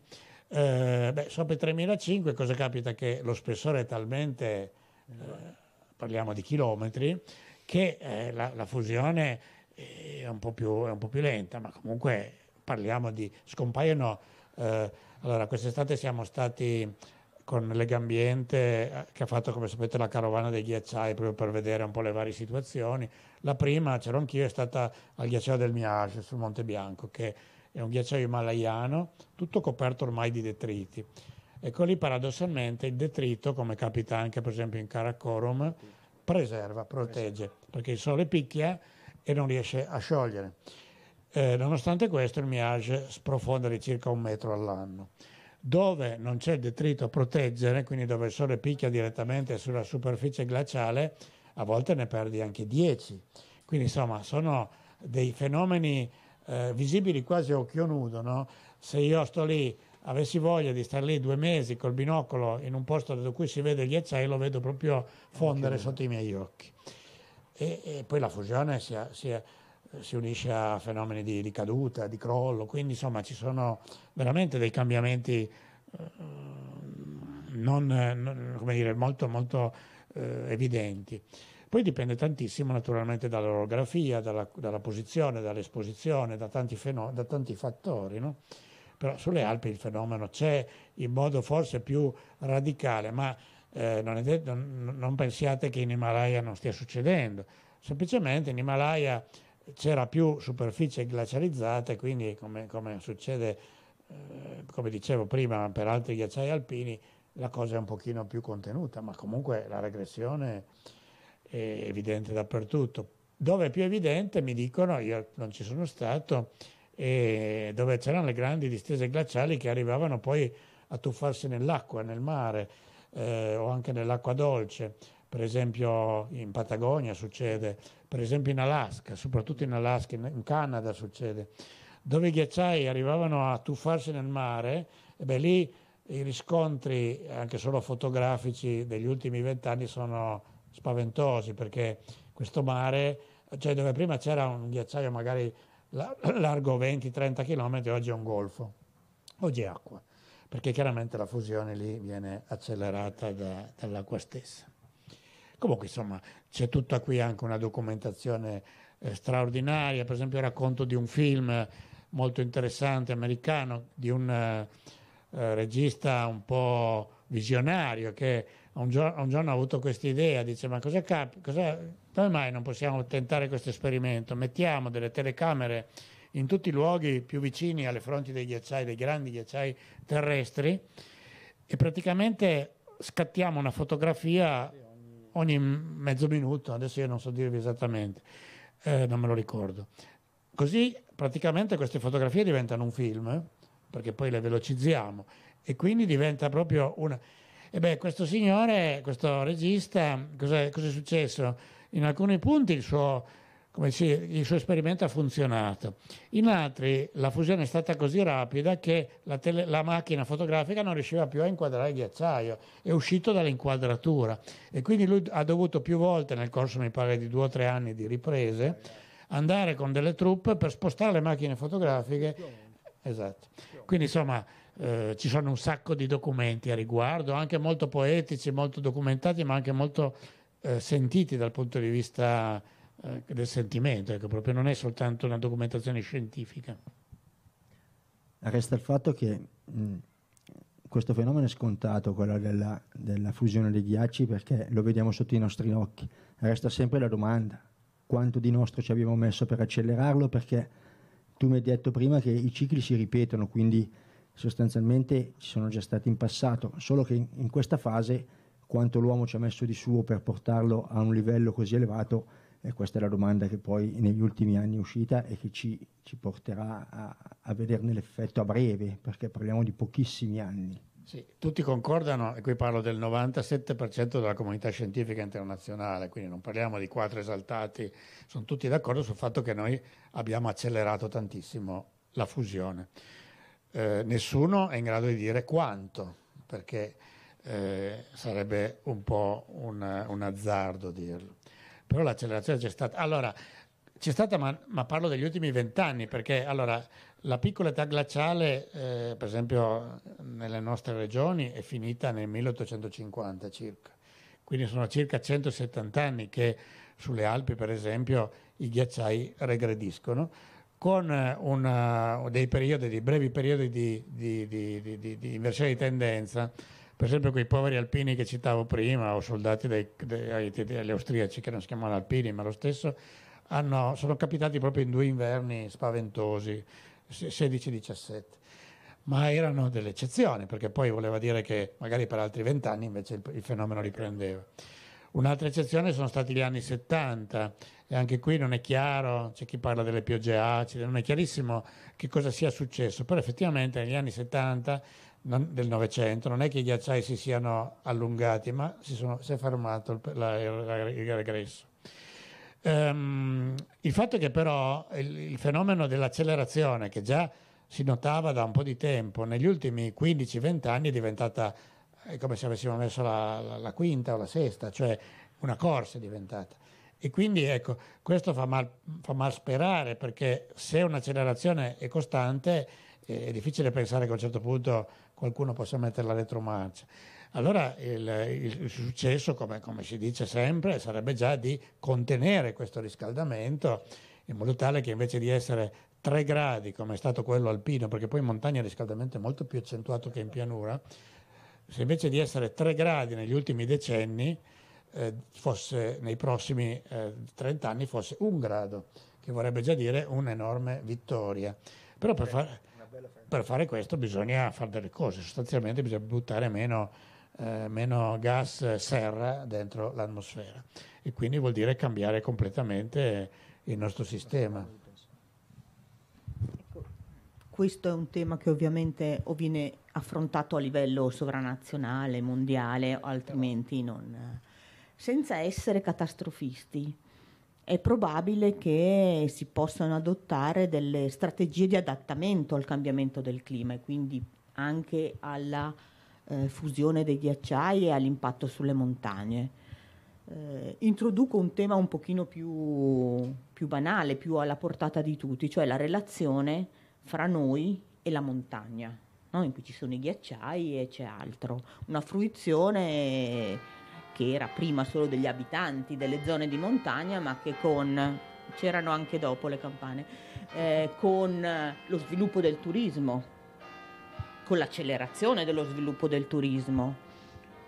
Eh, beh, sopra i 3.500 cosa capita? Che lo spessore è talmente, eh, parliamo di chilometri, che eh, la, la, fusione eh, è un, più, è un, po più, lenta, ma comunque parliamo di scompaiono. Eh, allora, quest'estate siamo stati con Legambiente eh, che ha fatto come sapete la carovana dei ghiacciai proprio per vedere un po' le varie situazioni. La prima, c'ero anch'io, è stata al ghiacciaio del Miage sul Monte Bianco che è un ghiacciaio himalayano tutto coperto ormai di detriti. Ecco lì paradossalmente il detrito, come capita anche per esempio in Karakorum, preserva, protegge, perché il sole picchia e non riesce a sciogliere. Eh, nonostante questo il Miage sprofonda di circa un metro all'anno dove non c'è detrito a proteggere, quindi dove il sole picchia direttamente sulla superficie glaciale, a volte ne perdi anche 10. Quindi insomma sono dei fenomeni eh, visibili quasi a occhio nudo. No? Se io sto lì, avessi voglia di stare lì due mesi col binocolo in un posto da cui si vede gli acciai, lo vedo proprio fondere sotto i miei occhi. E, e poi la fusione si, si, si unisce a fenomeni di ricaduta, di crollo, quindi insomma ci sono veramente dei cambiamenti eh, non, non, come dire, molto, molto eh, evidenti. Poi dipende tantissimo naturalmente dall'orografia, dalla, dalla posizione, dall'esposizione, da tanti, feno- da tanti fattori. No? Però sulle Alpi il fenomeno c'è in modo forse più radicale, ma eh, non, detto, non, non pensiate che in Himalaya non stia succedendo. Semplicemente in Himalaya c'era più superficie glaciarizzata e quindi come, come succede, eh, come dicevo prima, per altri ghiacciai alpini la cosa è un pochino più contenuta, ma comunque la regressione è evidente dappertutto. Dove è più evidente, mi dicono, io non ci sono stato, e dove c'erano le grandi distese glaciali che arrivavano poi a tuffarsi nell'acqua, nel mare eh, o anche nell'acqua dolce per esempio in Patagonia succede, per esempio in Alaska, soprattutto in Alaska, in Canada succede, dove i ghiacciai arrivavano a tuffarsi nel mare, e beh, lì i riscontri, anche solo fotografici, degli ultimi vent'anni sono spaventosi perché questo mare, cioè dove prima c'era un ghiacciaio magari largo 20-30 km, oggi è un golfo, oggi è acqua, perché chiaramente la fusione lì viene accelerata da, dall'acqua stessa. Comunque, insomma, c'è tutta qui anche una documentazione eh, straordinaria. Per esempio, racconto di un film molto interessante americano di un eh, eh regista un po' visionario che un giorno, un giorno ha avuto questa idea, dice ma cosa capita? Come mai non possiamo tentare questo esperimento? Mettiamo delle telecamere in tutti i luoghi più vicini alle fronti dei ghiacciai, dei grandi ghiacciai terrestri e praticamente scattiamo una fotografia ogni mezzo minuto, adesso io non so dirvi esattamente, eh, non me lo ricordo. Così praticamente queste fotografie diventano un film, perché poi le velocizziamo e quindi diventa proprio una... E beh, questo signore, questo regista, cosa è successo? In alcuni punti il suo come dice, il suo esperimento ha funzionato. In altri la fusione è stata così rapida che la, tele, la macchina fotografica non riusciva più a inquadrare il ghiacciaio, è uscito dall'inquadratura e quindi lui ha dovuto più volte nel corso, mi pare, di due o tre anni di riprese, andare con delle truppe per spostare le macchine fotografiche. Esatto. Quindi insomma... Eh, ci sono un sacco di documenti a riguardo, anche molto poetici, molto documentati, ma anche molto eh, sentiti dal punto di vista eh, del sentimento, ecco, proprio non è soltanto una documentazione scientifica. Resta il fatto che mh, mm, questo fenomeno è scontato, quello della, della fusione dei ghiacci, perché lo vediamo sotto i nostri occhi. Resta sempre la domanda, quanto di nostro ci abbiamo messo per accelerarlo, perché tu mi hai detto prima che i cicli si ripetono, quindi sostanzialmente ci sono già stati in passato, solo che in, questa fase quanto l'uomo ci ha messo di suo per portarlo a un livello così elevato e questa è la domanda che poi negli ultimi anni è uscita e che ci, ci porterà a, a vederne l'effetto a breve, perché parliamo di pochissimi anni. Sì, tutti concordano, e qui parlo del 97% della comunità scientifica internazionale, quindi non parliamo di quattro esaltati, sono tutti d'accordo sul fatto che noi abbiamo accelerato tantissimo la fusione. Eh, nessuno è in grado di dire quanto, perché eh, sarebbe un po' un, un azzardo dirlo però l'accelerazione c'è stata. Allora, c'è stata, ma, ma parlo degli ultimi vent'anni, perché allora, la piccola età glaciale, eh, per esempio nelle nostre regioni, è finita nel 1850 circa. Quindi sono circa 170 anni che sulle Alpi, per esempio, i ghiacciai regrediscono, con eh, una, eh, dei periodi, dei brevi periodi di, di, di, di inversione di tendenza per esempio quei poveri alpini che citavo prima o soldati degli austriaci che non si chiamano alpini ma lo stesso hanno, sono capitati proprio in due inverni spaventosi 16-17 ma erano delle eccezioni perché poi voleva dire che magari per altri vent'anni invece il, il fenomeno riprendeva un'altra eccezione sono stati gli anni 70 e anche qui non è chiaro, c'è chi parla delle piogge acide, non è chiarissimo che cosa sia successo, però effettivamente negli anni 70 non, del Novecento, non è che i ghiacciai si siano allungati, ma si, sono, si è fermato il, la, la, il regresso. Um, il fatto è che però il, il, fenomeno dell'accelerazione, che già si notava da un po' di tempo, negli ultimi 15-20 anni è diventata è come se avessimo messo la, la, la, quinta o la sesta, cioè una corsa è diventata. E quindi ecco, questo fa mal, fa mal sperare perché se un'accelerazione è costante è, è difficile pensare che a un certo punto qualcuno possa mettere la retromarcia. Allora il, il successo, come, come, si dice sempre, sarebbe già di contenere questo riscaldamento in modo tale che invece di essere 3 gradi come è stato quello alpino, perché poi in montagna il riscaldamento è molto più accentuato che in pianura, se invece di essere 3 gradi negli ultimi decenni, eh, fosse nei prossimi eh, 30 anni fosse un grado, che vorrebbe già dire un'enorme vittoria. Però per fare per fare questo bisogna fare delle cose, sostanzialmente bisogna buttare meno, eh, meno gas eh, serra dentro l'atmosfera e quindi vuol dire cambiare completamente il nostro sistema. Ecco, questo è un tema che ovviamente o viene affrontato a livello sovranazionale, mondiale, altrimenti non... Eh, senza essere catastrofisti è probabile che si possano adottare delle strategie di adattamento al cambiamento del clima e quindi anche alla eh, fusione dei ghiacciai e all'impatto sulle montagne. Eh, introduco un tema un pochino più, più banale, più alla portata di tutti, cioè la relazione fra noi e la montagna, no? in cui ci sono i ghiacciai e c'è altro, una fruizione che era prima solo degli abitanti delle zone di montagna, ma che con c'erano anche dopo le campane, eh, con eh, lo sviluppo del turismo, con l'accelerazione dello sviluppo del turismo,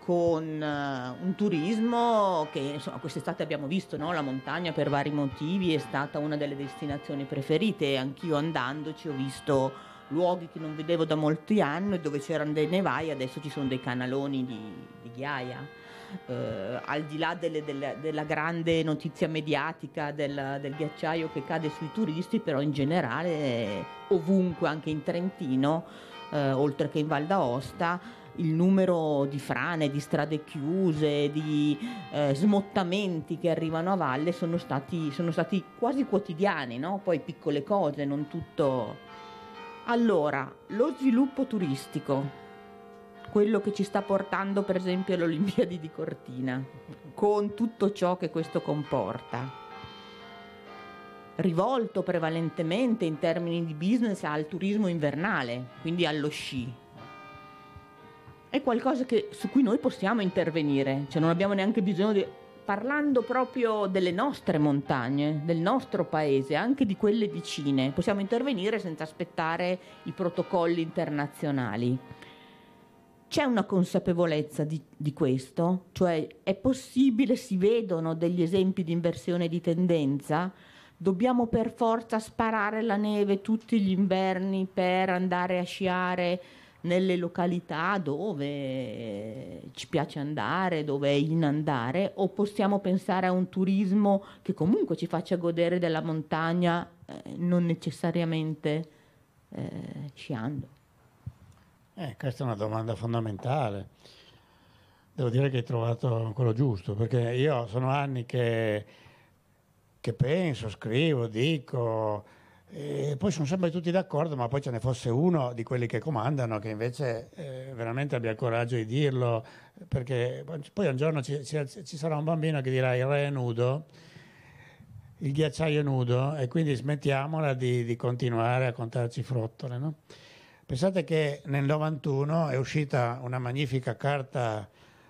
con uh, un turismo che insomma, quest'estate abbiamo visto, no? la montagna per vari motivi è stata una delle destinazioni preferite, anch'io andandoci ho visto luoghi che non vedevo da molti anni dove c'erano dei nevai, adesso ci sono dei canaloni di, di ghiaia eh, al di là delle, delle, della grande notizia mediatica del, del, ghiacciaio che cade sui turisti, però in generale ovunque, anche in Trentino, eh, oltre che in Val d'Aosta, il numero di frane, di strade chiuse, di eh, smottamenti che arrivano a valle sono stati, sono stati quasi quotidiani, no? poi piccole cose, non tutto... Allora, lo sviluppo turistico, quello che ci sta portando per esempio all'Olimpiadi di Cortina, con tutto ciò che questo comporta. Rivolto prevalentemente in termini di business al turismo invernale, quindi allo sci. È qualcosa che, su cui noi possiamo intervenire, cioè non abbiamo neanche bisogno di parlando proprio delle nostre montagne, del nostro paese, anche di quelle vicine. Possiamo intervenire senza aspettare i protocolli internazionali. C'è una consapevolezza di, di questo? Cioè è possibile, si vedono degli esempi di inversione di tendenza? Dobbiamo per forza sparare la neve tutti gli inverni per andare a sciare nelle località dove ci piace andare, dove è in andare? o possiamo pensare a un turismo che comunque ci faccia godere della montagna, eh, non necessariamente eh, sciando. Eh, questa è una domanda fondamentale. Devo dire che hai trovato quello giusto, perché io sono anni che, che penso, scrivo, dico, e poi sono sempre tutti d'accordo, ma poi ce ne fosse uno di quelli che comandano che invece eh, veramente abbia il coraggio di dirlo, perché poi un giorno ci, ci, ci sarà un bambino che dirà il re è nudo, il ghiacciaio è nudo e quindi smettiamola di, di continuare a contarci frottole. No? Pensate che nel 91 è uscita una magnifica carta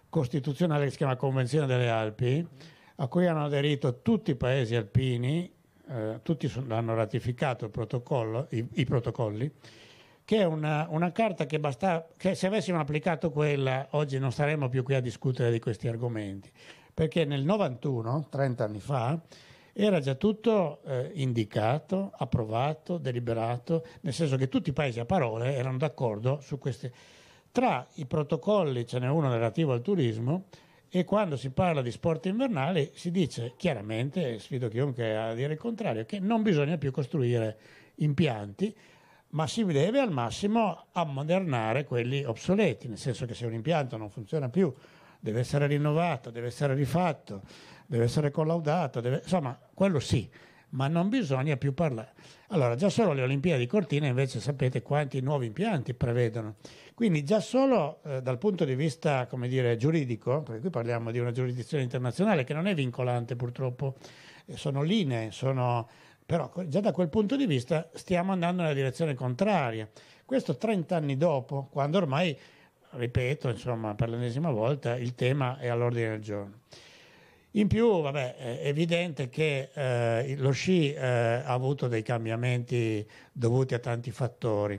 costituzionale che si chiama Convenzione delle Alpi, a cui hanno aderito tutti i paesi alpini, eh, tutti hanno ratificato protocollo, i, i, protocolli, che è una, una carta che, basta, che se avessimo applicato quella oggi non saremmo più qui a discutere di questi argomenti, perché nel 91, 30 anni fa, era già tutto eh, indicato, approvato, deliberato, nel senso che tutti i paesi a parole erano d'accordo su queste. Tra i protocolli ce n'è uno relativo al turismo e quando si parla di sport invernali si dice chiaramente, sfido chiunque a dire il contrario, che non bisogna più costruire impianti, ma si deve al massimo ammodernare quelli obsoleti, nel senso che se un impianto non funziona più deve essere rinnovato, deve essere rifatto deve essere collaudato, deve, insomma, quello sì, ma non bisogna più parlare. Allora, già solo le Olimpiadi di Cortina invece sapete quanti nuovi impianti prevedono. Quindi già solo eh, dal punto di vista, come dire, giuridico, perché qui parliamo di una giurisdizione internazionale che non è vincolante purtroppo, eh, sono linee, sono... però già da quel punto di vista stiamo andando nella direzione contraria. Questo 30 anni dopo, quando ormai, ripeto, insomma, per l'ennesima volta, il tema è all'ordine del giorno. In più, vabbè, è evidente che eh, lo sci eh, ha avuto dei cambiamenti dovuti a tanti fattori.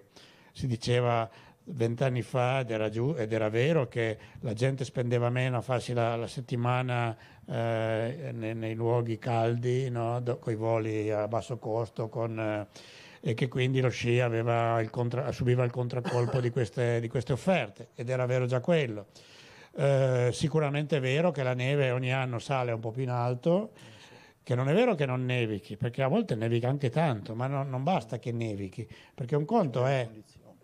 Si diceva vent'anni fa, ed era, giù, ed era, vero, che la gente spendeva meno a farsi la, la settimana eh, nei, nei, luoghi caldi, no? con i voli a basso costo, con, eh, e che quindi lo sci il contra, subiva il contraccolpo di queste, di queste offerte, ed era vero già quello. Eh, sicuramente è vero che la neve ogni anno sale un po' più in alto, che non è vero che non nevichi, perché a volte nevica anche tanto, ma no, non basta che nevichi, perché un conto è...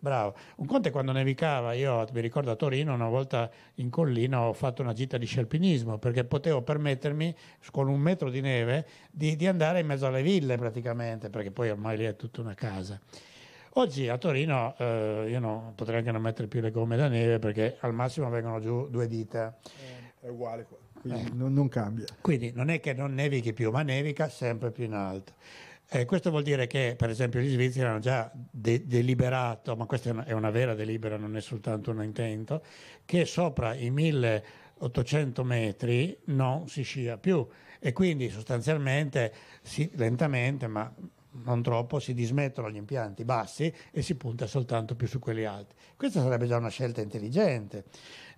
Bravo. Un conto è quando nevicava, io mi ricordo a Torino una volta in collina ho fatto una gita di scialpinismo perché potevo permettermi con un metro di neve di, di andare in mezzo alle ville praticamente, perché poi ormai lì è tutta una casa. Oggi a Torino eh, io no, potrei anche non mettere più le gomme da neve perché al massimo vengono giù due dita. Eh, è uguale qua, quindi eh. non, non, cambia. Quindi non è che non nevichi più, ma nevica sempre più in alto. Eh, questo vuol dire che per esempio gli svizzeri hanno già de- deliberato, ma questa è una, è una vera delibera, non è soltanto un intento, che sopra i 1800 metri non si scia più e quindi sostanzialmente sì, lentamente, ma non troppo, si dismettono gli impianti bassi e si punta soltanto più su quelli alti. Questa sarebbe già una scelta intelligente,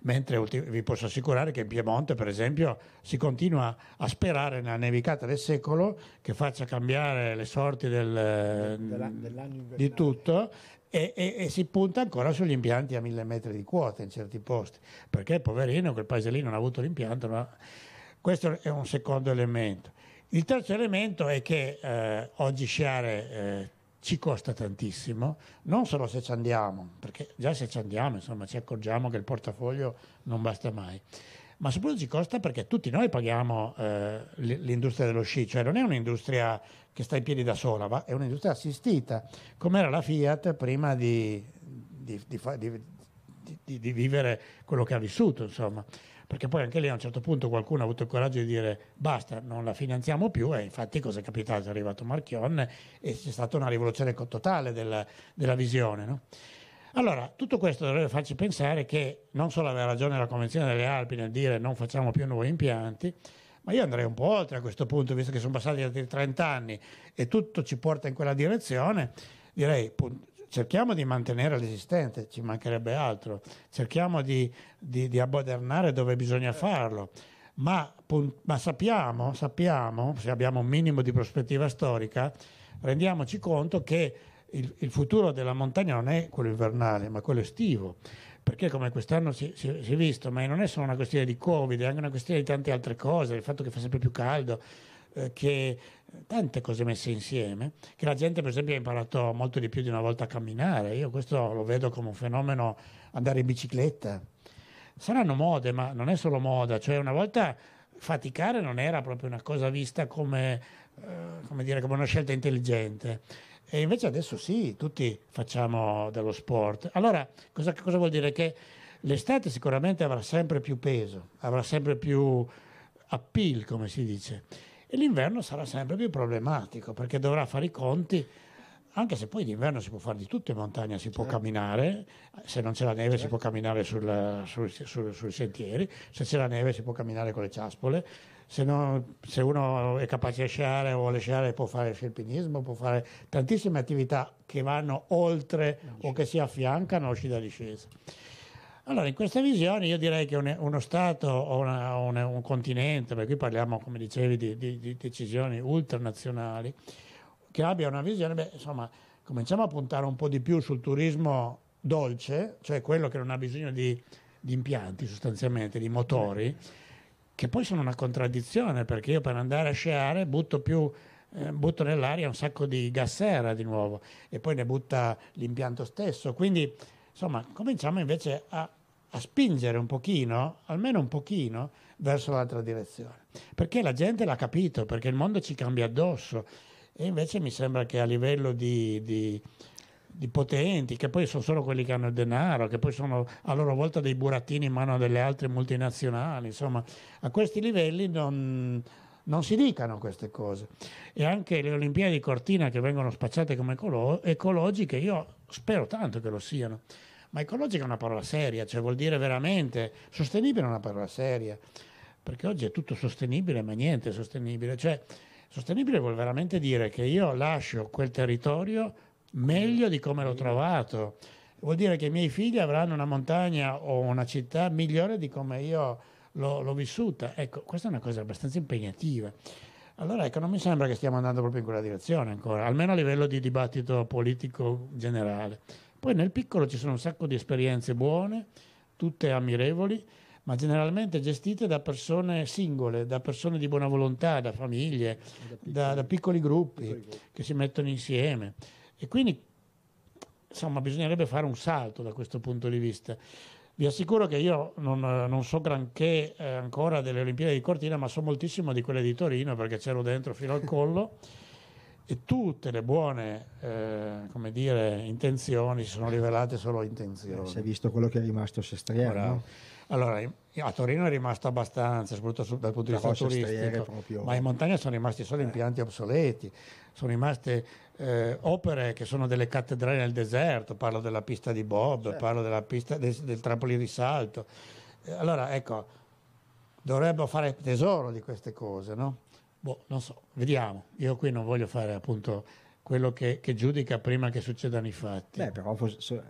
mentre vi posso assicurare che in Piemonte, per esempio, si continua a sperare nella nevicata del secolo che faccia cambiare le sorti del, del, di tutto e, e, e, si punta ancora sugli impianti a mille metri di quota in certi posti, perché poverino quel paese lì non ha avuto l'impianto, ma questo è un secondo elemento. Il terzo elemento è che eh, oggi sciare eh, ci costa tantissimo, non solo se ci andiamo, perché già se ci andiamo insomma, ci accorgiamo che il portafoglio non basta mai, ma soprattutto ci costa perché tutti noi paghiamo eh, l'industria dello sci, cioè non è un'industria che sta in piedi da sola, ma è un'industria assistita, come era la Fiat prima di, di, di, di vivere quello che ha vissuto. Insomma perché poi anche lì a un certo punto qualcuno ha avuto il coraggio di dire basta, non la finanziamo più e infatti cosa è capitato? È arrivato Marchionne e c'è stata una rivoluzione totale della, della visione. No? Allora, tutto questo dovrebbe farci pensare che non solo aveva ragione la Convenzione delle Alpi nel dire non facciamo più nuovi impianti, ma io andrei un po' oltre a questo punto, visto che sono passati altri 30 anni e tutto ci porta in quella direzione, direi cerchiamo di mantenere l'esistente, ci mancherebbe altro, cerchiamo di, di, di abbodernare dove bisogna eh. farlo, ma, ma sappiamo, sappiamo, se abbiamo un minimo di prospettiva storica, rendiamoci conto che il, il, futuro della montagna non è quello invernale, ma quello estivo, perché come quest'anno si, si, si, è visto, ma non è solo una questione di Covid, è anche una questione di tante altre cose, il fatto che fa sempre più caldo, eh, che tante cose messe insieme, che la gente per esempio ha imparato molto di più di una volta a camminare, io questo lo vedo come un fenomeno andare in bicicletta. Saranno mode, ma non è solo moda, cioè una volta faticare non era proprio una cosa vista come, eh, come, dire, come una scelta intelligente. E invece adesso sì, tutti facciamo dello sport. Allora, cosa, cosa vuol dire? Che l'estate sicuramente avrà sempre più peso, avrà sempre più appeal, come si dice e l'inverno sarà sempre più problematico perché dovrà fare i conti anche se poi d'inverno si può fare di tutto in montagna, si certo. può camminare, se non c'è la neve certo. si può certo. camminare sul, sul, sul, sui sentieri, se c'è la neve si può camminare con le ciaspole, se, no, se uno è capace di sciare o vuole sciare può fare scelpinismo, può fare tantissime attività che vanno oltre o che si affiancano o sci da discesa. Allora, in questa visione io direi che uno Stato o una, una, un continente, perché qui parliamo, come dicevi, di, di, di decisioni ultranazionali, che abbia una visione, beh, insomma, cominciamo a puntare un po' di più sul turismo dolce, cioè quello che non ha bisogno di, di impianti sostanzialmente, di motori, che poi sono una contraddizione, perché io per andare a sciare butto più eh, butto nell'aria un sacco di gas sera di nuovo e poi ne butta l'impianto stesso. Quindi Insomma, cominciamo invece a, a spingere un pochino, almeno un pochino, verso l'altra direzione. Perché la gente l'ha capito, perché il mondo ci cambia addosso. E invece mi sembra che a livello di, di di potenti, che poi sono solo quelli che hanno il denaro, che poi sono a loro volta dei burattini in mano delle altre multinazionali, insomma, a questi livelli non, non si dicano queste cose. E anche le Olimpiadi di Cortina che vengono spacciate come ecologiche, io spero tanto che lo siano. Ma ecologica è una parola seria, cioè vuol dire veramente sostenibile è una parola seria, perché oggi è tutto sostenibile, ma niente è sostenibile. Cioè, sostenibile vuol veramente dire che io lascio quel territorio meglio di come l'ho trovato. Vuol dire che i miei figli avranno una montagna o una città migliore di come io l'ho, l'ho vissuta. Ecco, questa è una cosa abbastanza impegnativa. Allora, ecco, non mi sembra che stiamo andando proprio in quella direzione ancora, almeno a livello di dibattito politico generale. Poi nel piccolo ci sono un sacco di esperienze buone, tutte ammirevoli, ma generalmente gestite da persone singole, da persone di buona volontà, da famiglie, da piccoli, da, da piccoli gruppi piccoli. che si mettono insieme. E quindi, insomma, bisognerebbe fare un salto da questo punto di vista. Vi assicuro che io non, eh, non so granché eh, ancora delle Olimpiadi di Cortina, ma so moltissimo di quelle di Torino perché c'ero dentro fino al collo. e tutte le buone eh, dire, intenzioni si sono rivelate solo intenzioni. Eh, si è visto quello che è rimasto a Sestriere. No? Allora, a Torino è rimasto abbastanza, soprattutto dal punto di vista turistico, ma in montagna sono rimasti solo impianti eh. obsoleti, sono rimaste eh, opere che sono delle cattedrali nel deserto, parlo della pista di Bob, certo. parlo pista, del, del trampolino di salto. Eh, allora, ecco, dovrebbero fare tesoro di queste cose, no? Boh, non so, vediamo. Io qui non voglio fare appunto quello che, che giudica prima che succedano i fatti. Beh, però cioè,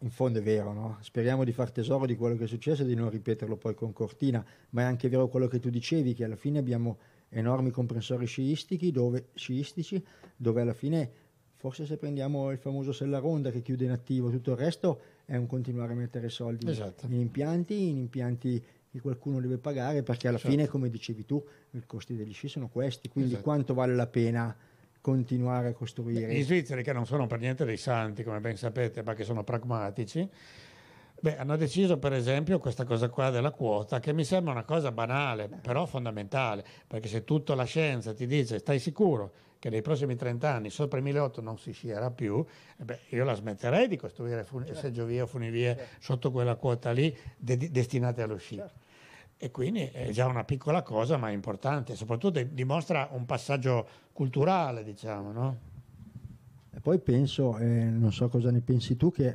in fondo è vero, no? Speriamo di far tesoro di quello che è successo e di non ripeterlo poi con Cortina, ma è anche vero quello che tu dicevi, che alla fine abbiamo enormi comprensori sciistici dove, sciistici, dove alla fine forse se prendiamo il famoso Sella Ronda che chiude in attivo, tutto il resto è un continuare a mettere soldi esatto. in impianti, in impianti che qualcuno deve pagare perché alla certo. fine, come dicevi tu, i costi degli sci sono questi, quindi esatto. quanto vale la pena continuare a costruire? Beh, gli svizzeri che non sono per niente dei santi, come ben sapete, ma che sono pragmatici, beh, hanno deciso per esempio questa cosa qua della quota, che mi sembra una cosa banale, però fondamentale, perché se tutta la scienza ti dice stai sicuro che nei prossimi 30 anni sopra i 1800 non si scierà più, eh beh, io la smetterei di costruire fun- certo. seggiovie o funivie certo. sotto quella quota lì de- destinate allo sci. Certo e quindi è già una piccola cosa ma è importante, soprattutto dimostra un passaggio culturale diciamo. No? E poi penso, eh, non so cosa ne pensi tu, che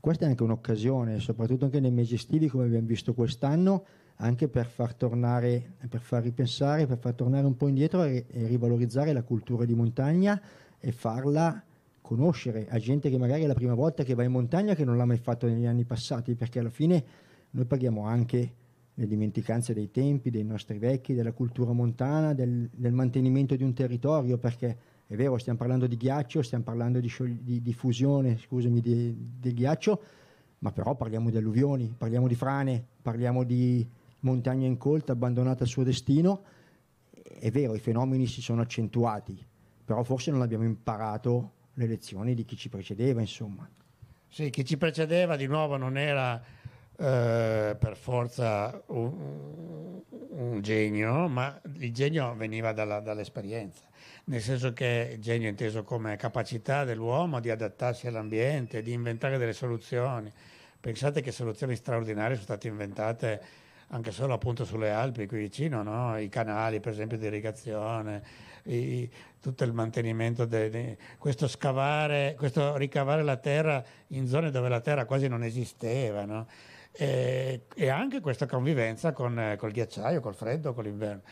questa è anche un'occasione, soprattutto anche nei mesi estivi come abbiamo visto quest'anno, anche per far tornare, per far ripensare, per far tornare un po' indietro e, e rivalorizzare la cultura di montagna e farla conoscere a gente che magari è la prima volta che va in montagna che non l'ha mai fatto negli anni passati, perché alla fine noi paghiamo anche le dimenticanze dei tempi, dei nostri vecchi, della cultura montana, del, del mantenimento di un territorio, perché è vero, stiamo parlando di ghiaccio, stiamo parlando di, di, di fusione, scusami, del ghiaccio, ma però parliamo di alluvioni, parliamo di frane, parliamo di montagna incolta, abbandonata al suo destino. È vero, i fenomeni si sono accentuati, però forse non abbiamo imparato le lezioni di chi ci precedeva, insomma. Sì, chi ci precedeva di nuovo non era eh, per forza un, un, genio, ma il genio veniva dalla, dall'esperienza, nel senso che il genio è inteso come capacità dell'uomo di adattarsi all'ambiente, di inventare delle soluzioni. Pensate che soluzioni straordinarie sono state inventate anche solo appunto sulle Alpi qui vicino, no? i canali per esempio di irrigazione, i, tutto il mantenimento, de, de, questo scavare, questo ricavare la terra in zone dove la terra quasi non esisteva. No? e, e anche questa convivenza con, eh, col ghiacciaio, col freddo, con l'inverno.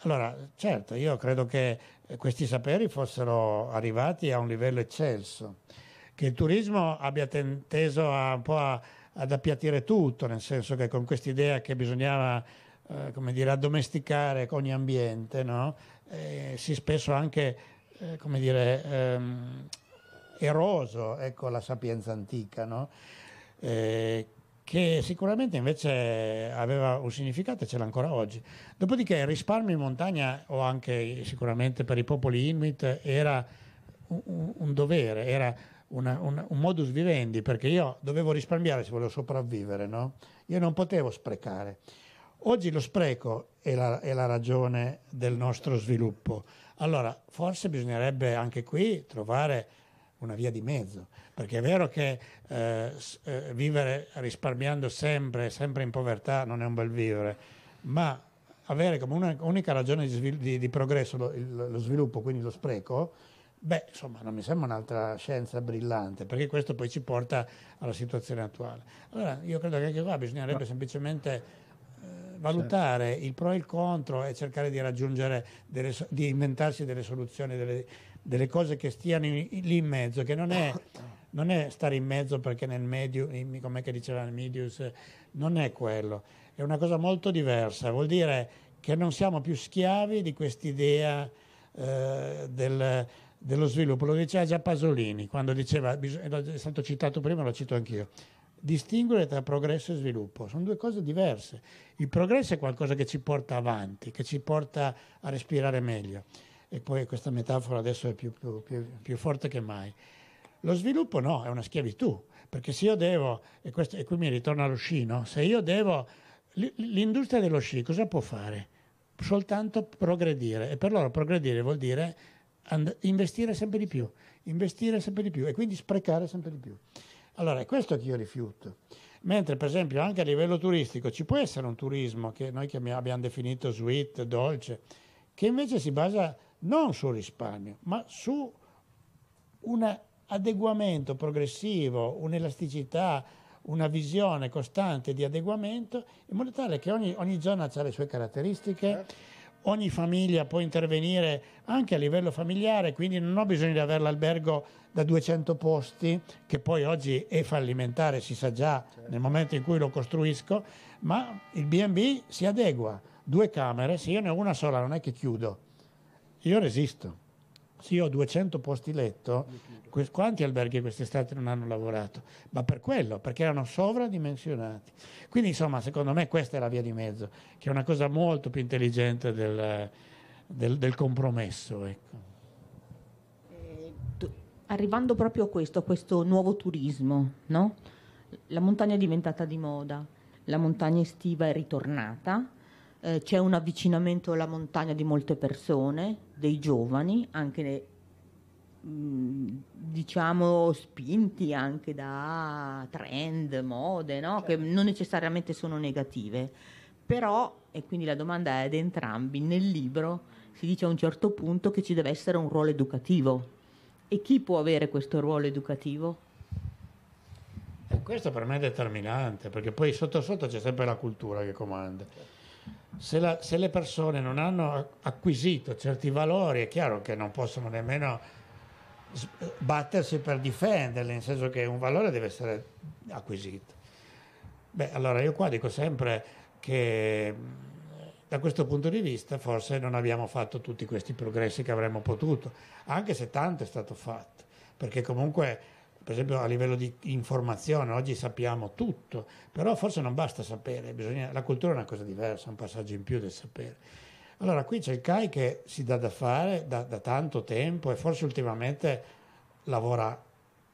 Allora, certo, io credo che eh, questi saperi fossero arrivati a un livello eccelso, che il turismo abbia ten- teso a, un po' a, ad appiattire tutto, nel senso che con quest'idea che bisognava eh, come dire, addomesticare ogni ambiente, no? eh, si spesso anche eh, come dire, ehm, eroso ecco, la sapienza antica, no? eh, che sicuramente invece aveva un significato e ce l'ha ancora oggi. Dopodiché il risparmio in montagna o anche sicuramente per i popoli inuit era un, un dovere, era una, un, un, modus vivendi perché io dovevo risparmiare se volevo sopravvivere, no? io non potevo sprecare. Oggi lo spreco è la, è la ragione del nostro sviluppo. Allora, forse bisognerebbe anche qui trovare una via di mezzo perché è vero che eh, eh, vivere risparmiando sempre, sempre in povertà non è un bel vivere, ma avere come unica ragione di, di, di progresso lo, il, lo, sviluppo, quindi lo spreco, beh, insomma, non mi sembra un'altra scienza brillante, perché questo poi ci porta alla situazione attuale. Allora, io credo che anche qua bisognerebbe no. semplicemente eh, valutare certo. il pro e il contro e cercare di raggiungere, delle, di inventarsi delle soluzioni, delle, delle cose che stiano in, in, lì in mezzo, che non è non è stare in mezzo perché nel medio, come diceva il medius, non è quello, è una cosa molto diversa, vuol dire che non siamo più schiavi di quest'idea eh, del, dello sviluppo, lo diceva già Pasolini quando diceva, è stato citato prima, lo cito anch'io, distinguere tra progresso e sviluppo, sono due cose diverse, il progresso è qualcosa che ci porta avanti, che ci porta a respirare meglio e poi questa metafora adesso è più, più, più, più forte che mai. Lo sviluppo no, è una schiavitù, perché se io devo, e, questo, e qui mi ritorno allo sci, no? se io devo, l'industria dello sci cosa può fare? Soltanto progredire, e per loro progredire vuol dire and- investire sempre di più, investire sempre di più e quindi sprecare sempre di più. Allora è questo che io rifiuto. Mentre per esempio anche a livello turistico ci può essere un turismo che noi abbiamo definito sweet, dolce, che invece si basa non sul risparmio, ma su una adeguamento progressivo, un'elasticità, una visione costante di adeguamento, in modo tale che ogni, ogni zona ha le sue caratteristiche. Certo ogni famiglia può intervenire anche a livello familiare, quindi non ho bisogno di avere l'albergo da 200 posti, che poi oggi è fallimentare, si sa già certo. nel momento in cui lo costruisco, ma il BB si adegua, due camere, se io ne ho una sola non è che chiudo, io resisto se io ho 200 posti letto, quanti alberghi quest'estate non hanno lavorato? Ma per quello, perché erano sovradimensionati. Quindi insomma, secondo me questa è la via di mezzo, che è una cosa molto più intelligente del, del, del compromesso. Ecco. Eh, arrivando proprio a questo, a questo nuovo turismo, no? la montagna è diventata di moda, la montagna estiva è ritornata, eh, c'è un avvicinamento alla montagna di molte persone, dei giovani, anche mh, mm, diciamo spinti anche da trend, mode, no? che certo. non necessariamente sono negative. Però, e quindi la domanda è ad entrambi, nel libro si dice a un certo punto che ci deve essere un ruolo educativo. E chi può avere questo ruolo educativo? E eh, questo per me è determinante, perché poi sotto sotto c'è sempre la cultura che comanda se, la, se, le persone non hanno acquisito certi valori è chiaro che non possono nemmeno battersi per difenderli, nel senso che un valore deve essere acquisito. Beh, allora io qua dico sempre che da questo punto di vista forse non abbiamo fatto tutti questi progressi che avremmo potuto, anche se tanto è stato fatto, perché comunque per esempio a livello di informazione, oggi sappiamo tutto, però forse non basta sapere, bisogna, la cultura è una cosa diversa, è un passaggio in più del sapere. Allora qui c'è il CAI che si dà da fare da, da tanto tempo e forse ultimamente lavora,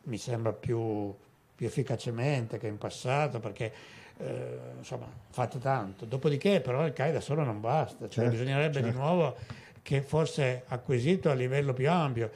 mi sembra, più, più efficacemente che in passato, perché eh, insomma fate tanto. Dopodiché però il CAI da solo non basta, cioè certo, bisognerebbe certo. di nuovo che fosse acquisito a livello più ampio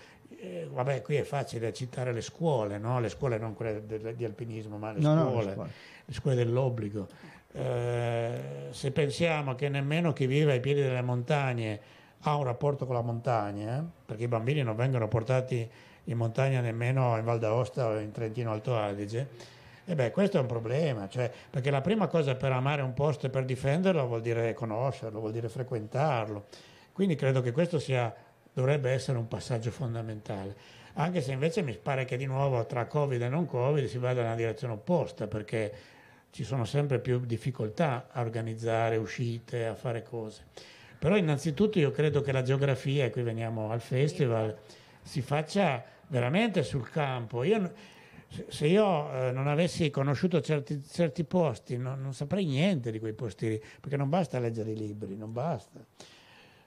eh, vabbè, qui è facile citare le scuole, no? le scuole non quelle de, de, di alpinismo, ma le, no, scuole, no, le, scuole, le scuole dell'obbligo. Eh, se pensiamo che nemmeno chi vive ai piedi delle montagne ha un rapporto con la montagna, eh, perché i bambini non vengono portati in montagna nemmeno in Val d'Aosta o in Trentino Alto Adige, e eh beh, questo è un problema, cioè, perché la prima cosa per amare un posto e per difenderlo vuol dire conoscerlo, vuol dire frequentarlo. Quindi credo che questo sia dovrebbe essere un passaggio fondamentale. Anche se invece mi pare che di nuovo tra Covid e non Covid si vada nella direzione opposta, perché ci sono sempre più difficoltà a organizzare uscite, a fare cose. Però innanzitutto io credo che la geografia, e qui veniamo al festival, si faccia veramente sul campo. Io, se io eh, non avessi conosciuto certi, certi posti, no, non saprei niente di quei posti lì, perché non basta leggere i libri, non basta.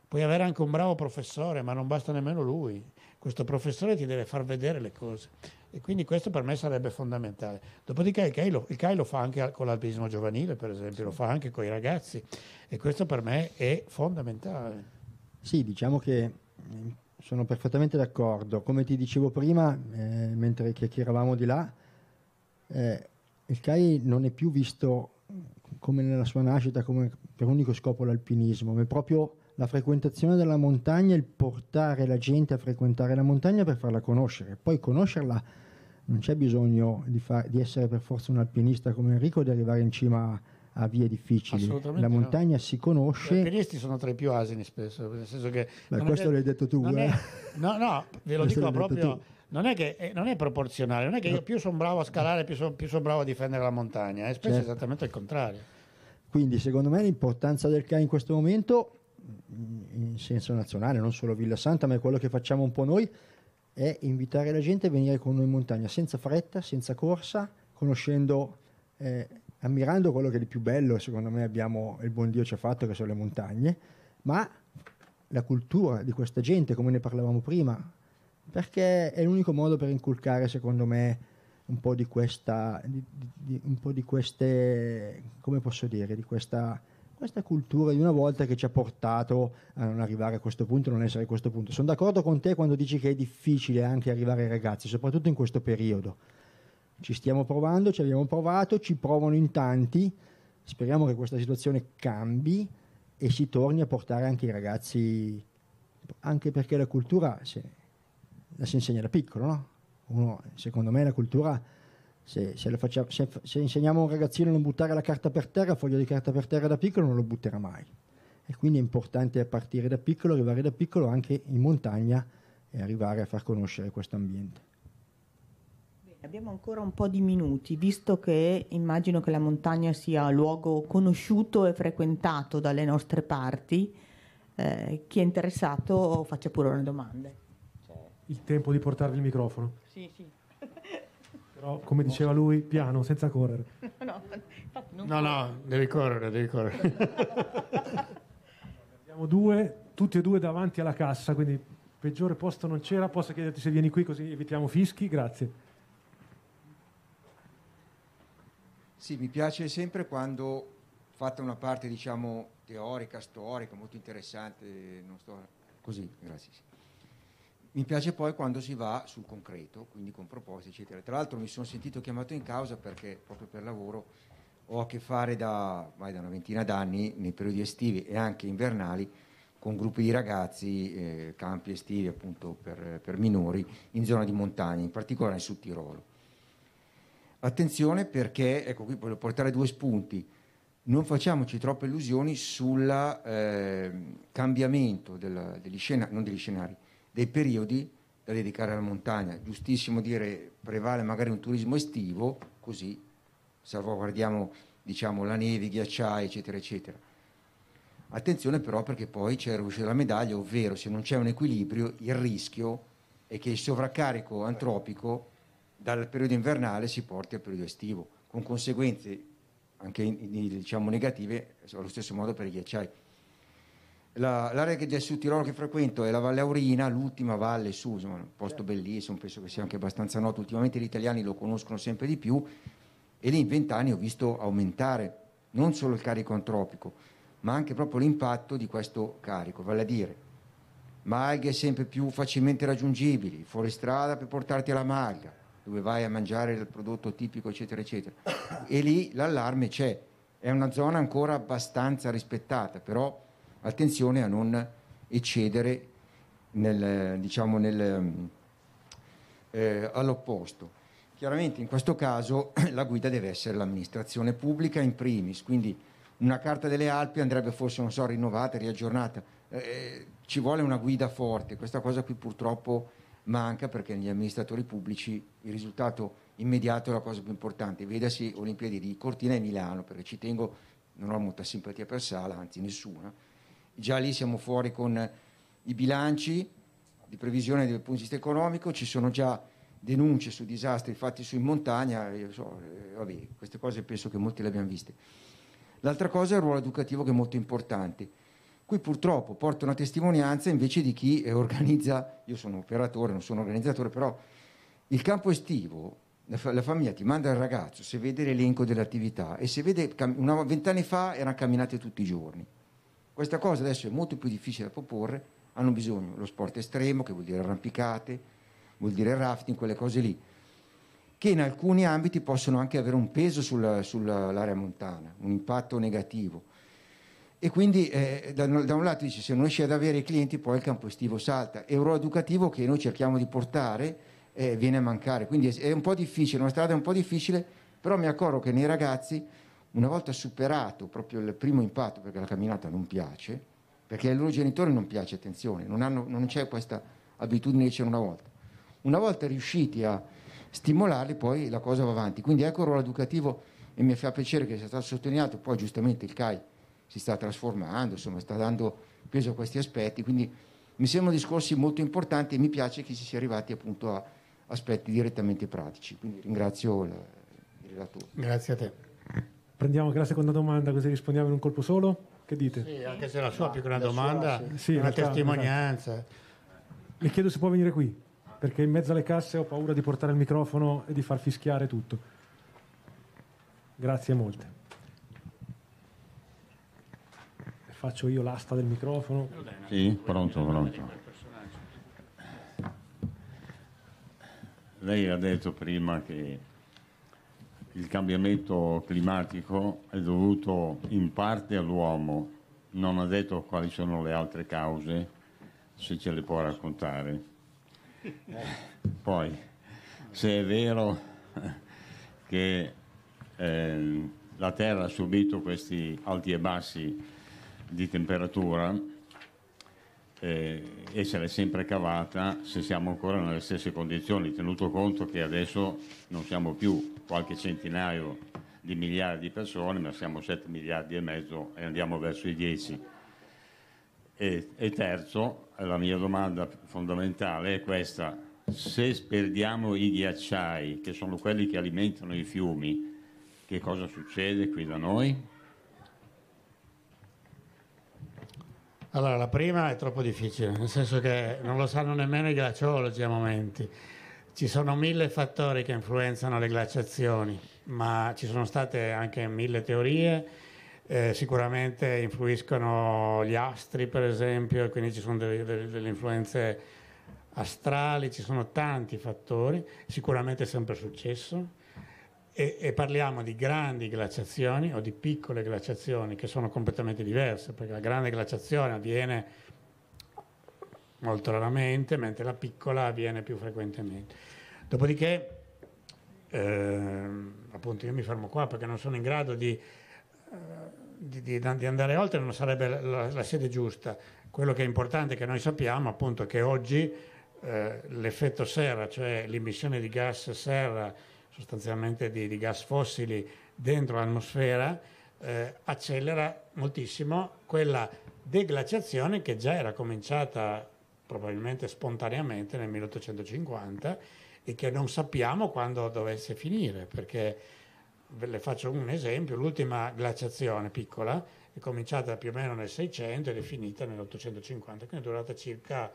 Puoi avere anche un bravo professore, ma non basta nemmeno lui. Questo professore ti deve far vedere le cose. E quindi questo per me sarebbe fondamentale. Dopodiché il CAI lo, il CAI lo fa anche con l'alpinismo giovanile, per esempio, sì. lo fa anche con i ragazzi. E questo per me è fondamentale. Sì, diciamo che mm, sono perfettamente d'accordo. Come ti dicevo prima, eh, mentre chiacchieravamo di là, eh, il CAI non è più visto mm, come nella sua nascita, come per unico scopo l'alpinismo, ma è proprio la frequentazione della montagna, il portare la gente a frequentare la montagna per farla conoscere. Poi conoscerla non c'è bisogno di, fa- di essere per forza un alpinista come Enrico di arrivare in cima a vie difficili. La montagna no. si conosce. I alpinisti sono tra i più asini spesso, nel senso che... Beh, questo è, l'hai detto tu. Eh? È, no, no, ve lo dico proprio... Non è, che, eh, non è proporzionale, non è che io più sono bravo a scalare, più sono son bravo a difendere la montagna, eh. è spesso certo. esattamente il contrario. Quindi, secondo me, l'importanza del CAI in questo momento in senso nazionale, non solo Villa Santa, ma è quello che facciamo un po' noi, è invitare la gente a venire con noi in montagna, senza fretta, senza corsa, conoscendo, eh, ammirando quello che è di più bello, secondo me abbiamo, il buon Dio ci ha fatto, che sono le montagne, ma la cultura di questa gente, come ne parlavamo prima, perché è l'unico modo per inculcare, secondo me, un po' di questa, di, di, un po' di queste, come posso dire, di questa questa cultura di una volta che ci ha portato a non arrivare a questo punto, non essere a questo punto. Sono d'accordo con te quando dici che è difficile anche arrivare ai ragazzi, soprattutto in questo periodo. Ci stiamo provando, ci abbiamo provato, ci provano in tanti, speriamo che questa situazione cambi e si torni a portare anche i ragazzi, anche perché la cultura se, la si insegna da piccolo, no? Uno, secondo me la cultura se, se, facciamo, se, se, insegniamo a un ragazzino a non buttare la carta per terra, il foglio di carta per terra da piccolo non lo butterà mai. E quindi è importante partire da piccolo, arrivare da piccolo anche in montagna e arrivare a far conoscere questo ambiente. Abbiamo ancora un po' di minuti, visto che immagino che la montagna sia luogo conosciuto e frequentato dalle nostre parti. Eh, chi è interessato faccia pure una domanda. Il tempo di portarvi il microfono. Sì, sì. Però, come diceva lui, piano, senza correre. No, no, no, devi correre, devi correre. Abbiamo due, tutti e due davanti alla cassa, quindi peggiore posto non c'era. Posso chiederti se vieni qui così evitiamo fischi? Grazie. Sì, mi piace sempre quando fatta una parte, diciamo, teorica, storica, molto interessante, non sto così, grazie. Mi piace poi quando si va sul concreto, quindi con proposte, eccetera. Tra l'altro mi sono sentito chiamato in causa perché proprio per lavoro ho a che fare da, vai, da una ventina d'anni, nei periodi estivi e anche invernali, con gruppi di ragazzi, eh, campi estivi appunto per, per, minori, in zona di montagna, in particolare in Sud Tirolo. Attenzione perché, ecco qui voglio portare due spunti, non facciamoci troppe illusioni sul eh, cambiamento della, degli scenari, non degli scenari, dei periodi da dedicare alla montagna. Giustissimo dire prevale magari un turismo estivo, così salvaguardiamo diciamo, la neve, i ghiacciai, eccetera, eccetera. Attenzione però perché poi c'è il rovescio della medaglia, ovvero se non c'è un equilibrio il rischio è che il sovraccarico antropico dal periodo invernale si porti al periodo estivo, con conseguenze anche diciamo, negative allo stesso modo per i ghiacciai. La, l'area del Sud Tirolo che frequento è la Valle Aurina, l'ultima valle su, insomma, un posto certo. bellissimo, penso che sia anche abbastanza noto. Ultimamente gli italiani lo conoscono sempre di più e lì in vent'anni ho visto aumentare non solo il carico antropico, ma anche proprio l'impatto di questo carico, vale a dire malghe sempre più facilmente raggiungibili, fuoristrada per portarti alla malga, dove vai a mangiare il prodotto tipico, eccetera, eccetera. E lì l'allarme c'è, è una zona ancora abbastanza rispettata, però attenzione a non eccedere nel, diciamo nel, eh, all'opposto. Chiaramente in questo caso la guida deve essere l'amministrazione pubblica in primis, quindi una carta delle Alpi andrebbe forse, non so, rinnovata, riaggiornata. Eh, eh, ci vuole una guida forte, questa cosa qui purtroppo manca perché negli amministratori pubblici il risultato immediato è la cosa più importante. Vedasi Olimpiadi di Cortina e Milano, perché ci tengo, non ho molta simpatia per Sala, anzi nessuna, già lì siamo fuori con i bilanci di previsione dal punto di vista economico, ci sono già denunce su disastri fatti su in montagna, so, eh, vabbè, queste cose penso che molti le abbiamo viste. L'altra cosa è il ruolo educativo che è molto importante. Qui purtroppo porto una testimonianza invece di chi eh, organizza, io sono operatore, non sono organizzatore, però il campo estivo, la, famiglia ti manda il ragazzo se vede l'elenco delle attività e se vede, vent'anni fa erano camminate tutti i giorni, questa cosa adesso è molto più difficile da proporre, hanno bisogno lo sport estremo, che vuol dire arrampicate, vuol dire rafting, quelle cose lì, che in alcuni ambiti possono anche avere un peso sull'area montana, un impatto negativo. E quindi eh, da, da, un lato dice se non riesci ad avere i clienti poi il campo estivo salta. E educativo che noi cerchiamo di portare eh, viene a mancare. Quindi è, è un po' difficile, una strada è un po' difficile, però mi accorgo che nei ragazzi una volta superato proprio il primo impatto, perché la camminata non piace, perché ai loro genitori non piace, attenzione, non, hanno, non c'è questa abitudine che c'era una volta. Una volta riusciti a stimolarli, poi la cosa va avanti. Quindi ecco il ruolo educativo e mi fa piacere che sia stato sottolineato, poi giustamente il CAI si sta trasformando, insomma, sta dando peso a questi aspetti, quindi mi sembrano discorsi molto importanti e mi piace che si sia arrivati appunto a aspetti direttamente pratici. Quindi ringrazio il relatore. Grazie a te. Prendiamo anche la seconda domanda così rispondiamo in un colpo solo? Che dite? Sì, anche se la sua ah, più che una domanda sua, sì. Sì, una realtà, testimonianza. Esatto. Le chiedo se può venire qui, perché in mezzo alle casse ho paura di portare il microfono e di far fischiare tutto. Grazie molte. Faccio io l'asta del microfono. Sì, pronto, pronto. Lei ha detto prima che il cambiamento climatico è dovuto in parte all'uomo, non ha detto quali sono le altre cause, se ce le può raccontare. Poi, se è vero che eh, la Terra ha subito questi alti e bassi di temperatura eh, e se l'è sempre cavata se siamo ancora nelle stesse condizioni, tenuto conto che adesso non siamo più qualche centinaio di miliardi di persone, ma siamo 7 miliardi e mezzo e andiamo verso i 10. E, e terzo, la mia domanda fondamentale è questa, se perdiamo i ghiacciai, che sono quelli che alimentano i fiumi, che cosa succede qui da noi? Allora, la prima è troppo difficile, nel senso che non lo sanno nemmeno i glaciologi a momenti. Ci sono mille fattori che influenzano le glaciazioni, ma ci sono state anche mille teorie. Eh, sicuramente influiscono gli astri, per esempio, e quindi ci sono delle, delle, delle influenze astrali, ci sono tanti fattori, sicuramente è sempre successo. E, e, parliamo di grandi glaciazioni o di piccole glaciazioni che sono completamente diverse, perché la grande glaciazione avviene molto raramente, mentre la piccola avviene più frequentemente. Dopodiché, eh, appunto, io mi fermo qua perché non sono in grado di, eh, di, di, andare oltre, non sarebbe la, la, sede giusta. Quello che è importante che noi sappiamo, appunto, è che oggi eh, l'effetto serra, cioè l'emissione di gas serra, sostanzialmente di, gas fossili dentro l'atmosfera, eh, accelera moltissimo quella deglaciazione che già era cominciata probabilmente spontaneamente nel 1850 e che non sappiamo quando dovesse finire, perché ve le faccio un esempio, l'ultima glaciazione piccola è cominciata più o meno nel 600 ed è finita nell'850, quindi è durata circa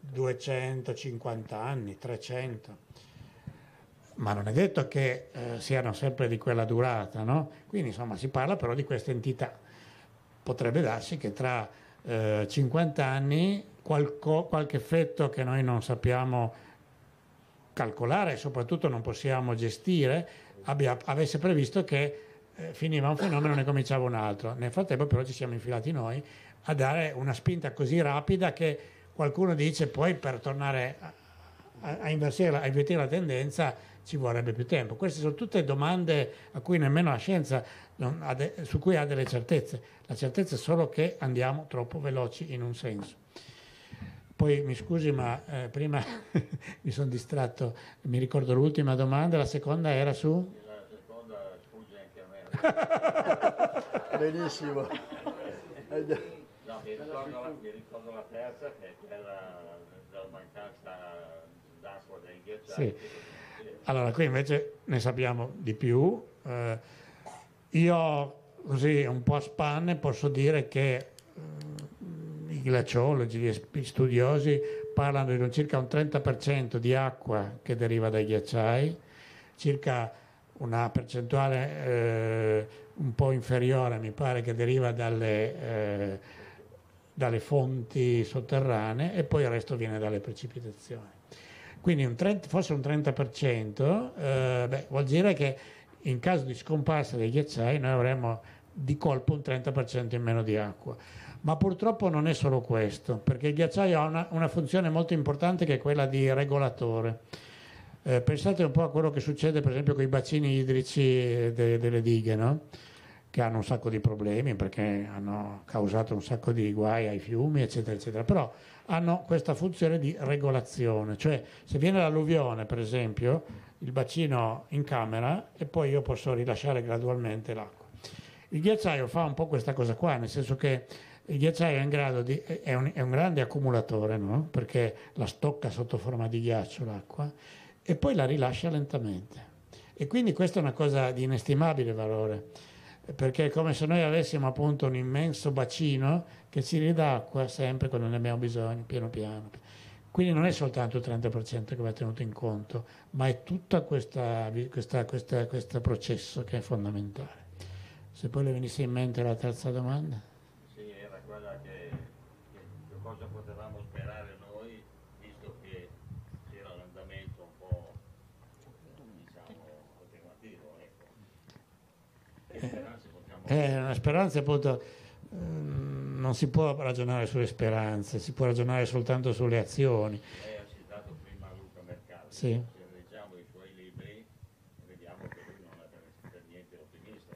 250 anni, 300. Ma non è detto che eh, siano sempre di quella durata, no? Quindi insomma si parla però di questa entità. Potrebbe darsi che tra eh, 50 anni qualco, qualche effetto che noi non sappiamo calcolare e soprattutto non possiamo gestire, abbia, avesse previsto che eh, finiva un fenomeno e ne cominciava un altro. Nel frattempo però ci siamo infilati noi a dare una spinta così rapida che qualcuno dice poi per tornare a, a, a, a invertire la tendenza ci vorrebbe più tempo. Queste sono tutte domande cui nemmeno la scienza de, su cui ha delle certezze. La certezza è solo che andiamo troppo veloci in un senso. Poi mi scusi, ma eh, prima mi sono distratto, mi ricordo l'ultima domanda, la seconda era su? La seconda sfugge anche a me. Benissimo. no, mi, ricordo la, mi ricordo la terza che è quella della mancanza d'acqua dei ghiacciai. Sì. Allora, qui invece ne sappiamo di più. Eh, io così un po' a spanne posso dire che eh, i glaciologi, gli studiosi parlano di un circa un 30% di acqua che deriva dai ghiacciai, circa una percentuale eh, un po' inferiore mi pare che deriva dalle, eh, dalle, fonti sotterranee e poi il resto viene dalle precipitazioni. Quindi un 30, forse un 30% eh, beh, vuol dire che in caso di scomparsa dei ghiacciai noi avremmo di colpo un 30% in meno di acqua. Ma purtroppo non è solo questo, perché il ghiacciaio ha una, una funzione molto importante che è quella di regolatore. Eh, pensate un po' a quello che succede per esempio con i bacini idrici eh, de, delle dighe, no? che hanno un sacco di problemi perché hanno causato un sacco di guai ai fiumi, eccetera, eccetera, però hanno questa funzione di regolazione, cioè se viene l'alluvione, per esempio, il bacino in camera e poi io posso rilasciare gradualmente l'acqua. Il ghiacciaio fa un po' questa cosa qua, nel senso che il ghiacciaio è in grado di, è un, è un grande accumulatore, no? perché la stocca sotto forma di ghiaccio l'acqua e poi la rilascia lentamente. E quindi questa è una cosa di inestimabile valore, perché è come se noi avessimo appunto un immenso bacino che ci ridà acqua sempre quando ne abbiamo bisogno, piano piano. Quindi non è soltanto il 30% che va tenuto in conto, ma è tutto questo processo che è fondamentale. Se poi le venisse in mente la terza domanda. Eh, è una speranza appunto ehm, non si può ragionare sulle speranze, si può ragionare soltanto sulle azioni. Lei ha citato prima Luca Mercalli, sì. se leggiamo i suoi libri vediamo che lui non è per niente ottimista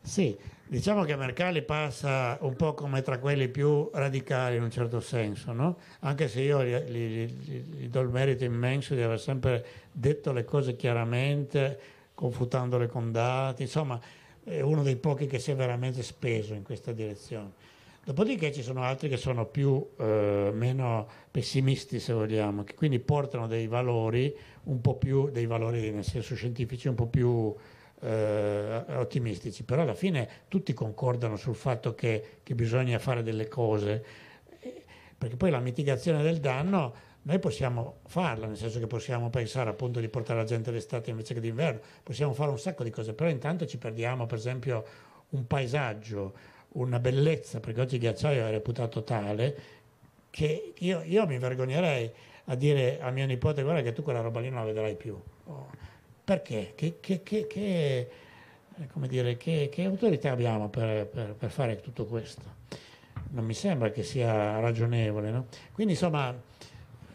Sì, diciamo che Mercalli passa un po' come tra quelli più radicali in un certo senso, no? anche se io gli, gli, gli do il merito immenso di aver sempre detto le cose chiaramente, confutandole con dati, insomma è uno dei pochi che si è veramente speso in questa direzione. Dopodiché ci sono altri che sono più, eh, meno pessimisti, se vogliamo, che quindi portano dei valori, un po' più, dei valori nel senso scientifici un po' più eh, ottimistici, però alla fine tutti concordano sul fatto che, che bisogna fare delle cose, eh, perché poi la mitigazione del danno noi possiamo farla, nel senso che possiamo pensare appunto di portare la gente d'estate invece che d'inverno, possiamo fare un sacco di cose, però intanto ci perdiamo per esempio un paesaggio, una bellezza, perché oggi il ghiacciaio è reputato tale che io, io mi vergognerei a dire a mio nipote guarda che tu quella roba lì non la vedrai più. Oh, perché? Che, che, che, che eh, come dire, che, che autorità abbiamo per, per, per, fare tutto questo? Non mi sembra che sia ragionevole. No? Quindi insomma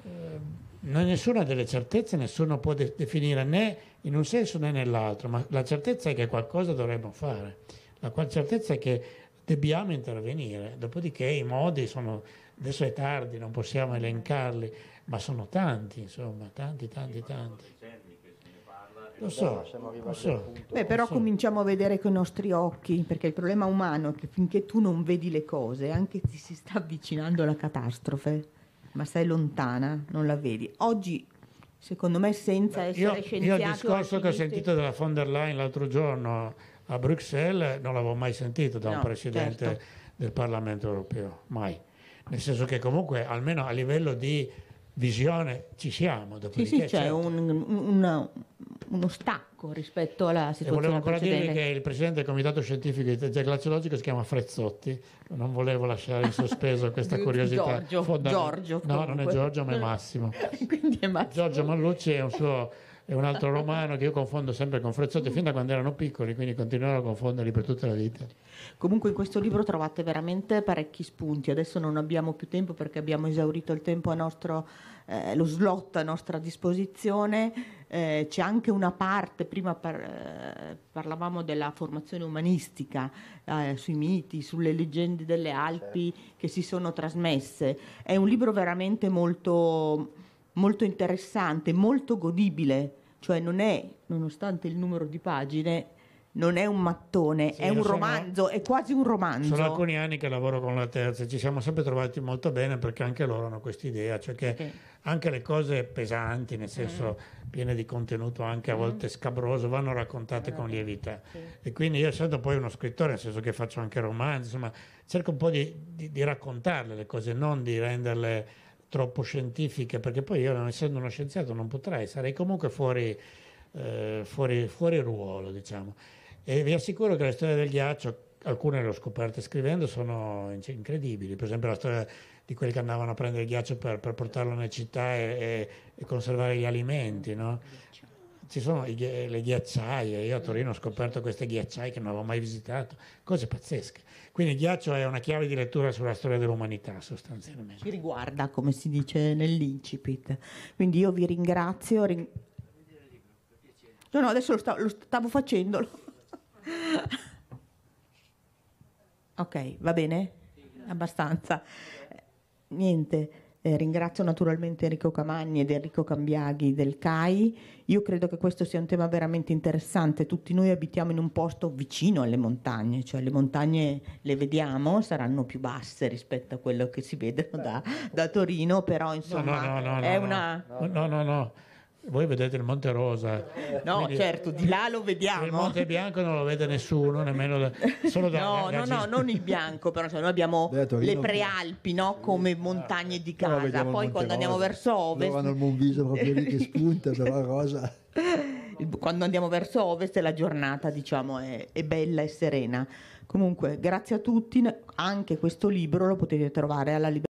Ehm, non nessuna delle certezze nessuno può de- definire né in un senso né nell'altro, ma la certezza è che qualcosa dovremmo fare, la certezza è che dobbiamo intervenire, dopodiché i modi sono, adesso è tardi, non possiamo elencarli, ma sono tanti, insomma, tanti, tanti, tanti. Lo so, lo so. Beh, però so. cominciamo a vedere con i nostri occhi, perché il problema umano è che finché tu non vedi le cose, anche ti si sta avvicinando la catastrofe ma sei lontana, non la vedi. Oggi, secondo me, senza essere io, scienziato... Io il discorso che ho sentito dalla von der Leyen l'altro giorno a Bruxelles non l'avevo mai sentito da no, un Presidente certo. del Parlamento europeo, mai. Nel senso che comunque, almeno a livello di visione ci siamo. Dopodiché, sì, sì, c'è certo. un, una, uno stacco rispetto alla situazione e volevo precedente. Volevo dire che il presidente del comitato scientifico di glaciologico si chiama Frezzotti, non volevo lasciare in sospeso questa curiosità. Giorgio, Giorgio No, non è Giorgio ma è Massimo. Quindi è Massimo. Giorgio Mallucci è un suo è un altro romano che io confondo sempre con Frezzotti fin da quando erano piccoli, quindi continuerò a confonderli per tutta la vita. Comunque in questo libro trovate veramente parecchi spunti, adesso non abbiamo più tempo perché abbiamo esaurito il tempo a nostro, eh, lo slot a nostra disposizione, eh, c'è anche una parte, prima par, eh, parlavamo della formazione umanistica, eh, sui miti, sulle leggende delle Alpi che si sono trasmesse, è un libro veramente molto molto interessante, molto godibile, cioè non è, nonostante il numero di pagine, non è un mattone, sì, è un romanzo, è quasi un romanzo. Sono alcuni anni che lavoro con la terza e ci siamo sempre trovati molto bene perché anche loro hanno questa idea, cioè che okay. anche le cose pesanti, nel senso mm. piene di contenuto anche a mm. volte scabroso, vanno raccontate allora, con esatto, lievità. Sì. E quindi io essendo poi uno scrittore, nel senso che faccio anche romanzi, insomma, cerco un po' di, di, di raccontarle le cose, non di renderle troppo scientifiche, perché poi io, non essendo uno scienziato, non potrei, sarei comunque fuori, eh, fuori, fuori ruolo, diciamo. E vi assicuro che la storia del ghiaccio, alcune le ho scoperte scrivendo, sono incredibili. Per esempio la storia di quelli che andavano a prendere il ghiaccio per, per portarlo nelle città e, e, conservare gli alimenti, no? Ci sono i, le ghiacciaie, io a Torino ho scoperto queste ghiacciaie che non avevo mai visitato, cose pazzesche. Quindi il ghiaccio è una chiave di lettura sulla storia dell'umanità sostanzialmente. Ci riguarda, come si dice nell'incipit. Quindi io vi ringrazio. Ring... No, no, adesso lo stavo, lo stavo facendo. ok, va bene? Abbastanza. Niente. Eh, ringrazio naturalmente Enrico Camagni ed Enrico Cambiaghi del CAI. Io credo che questo sia un tema veramente interessante. Tutti noi abitiamo in un posto vicino alle montagne, cioè le montagne le vediamo, saranno più basse rispetto a quello che si vedono da, ecco. da Torino, però insomma no, no, no, è una... No, no, no voi vedete il Monte Rosa. No, quindi, certo, di là lo vediamo. Il Monte Bianco non lo vede nessuno, nemmeno da, solo da No, no, no, non il bianco, però cioè, noi abbiamo Beh, le prealpi, no, come ah, montagne eh. di casa. Poi quando andiamo verso ovest trovano il Monviso proprio lì che spunta, però rosa. Quando andiamo verso ovest la giornata, diciamo, è, è bella e serena. Comunque, grazie a tutti, anche questo libro lo potete trovare alla libertà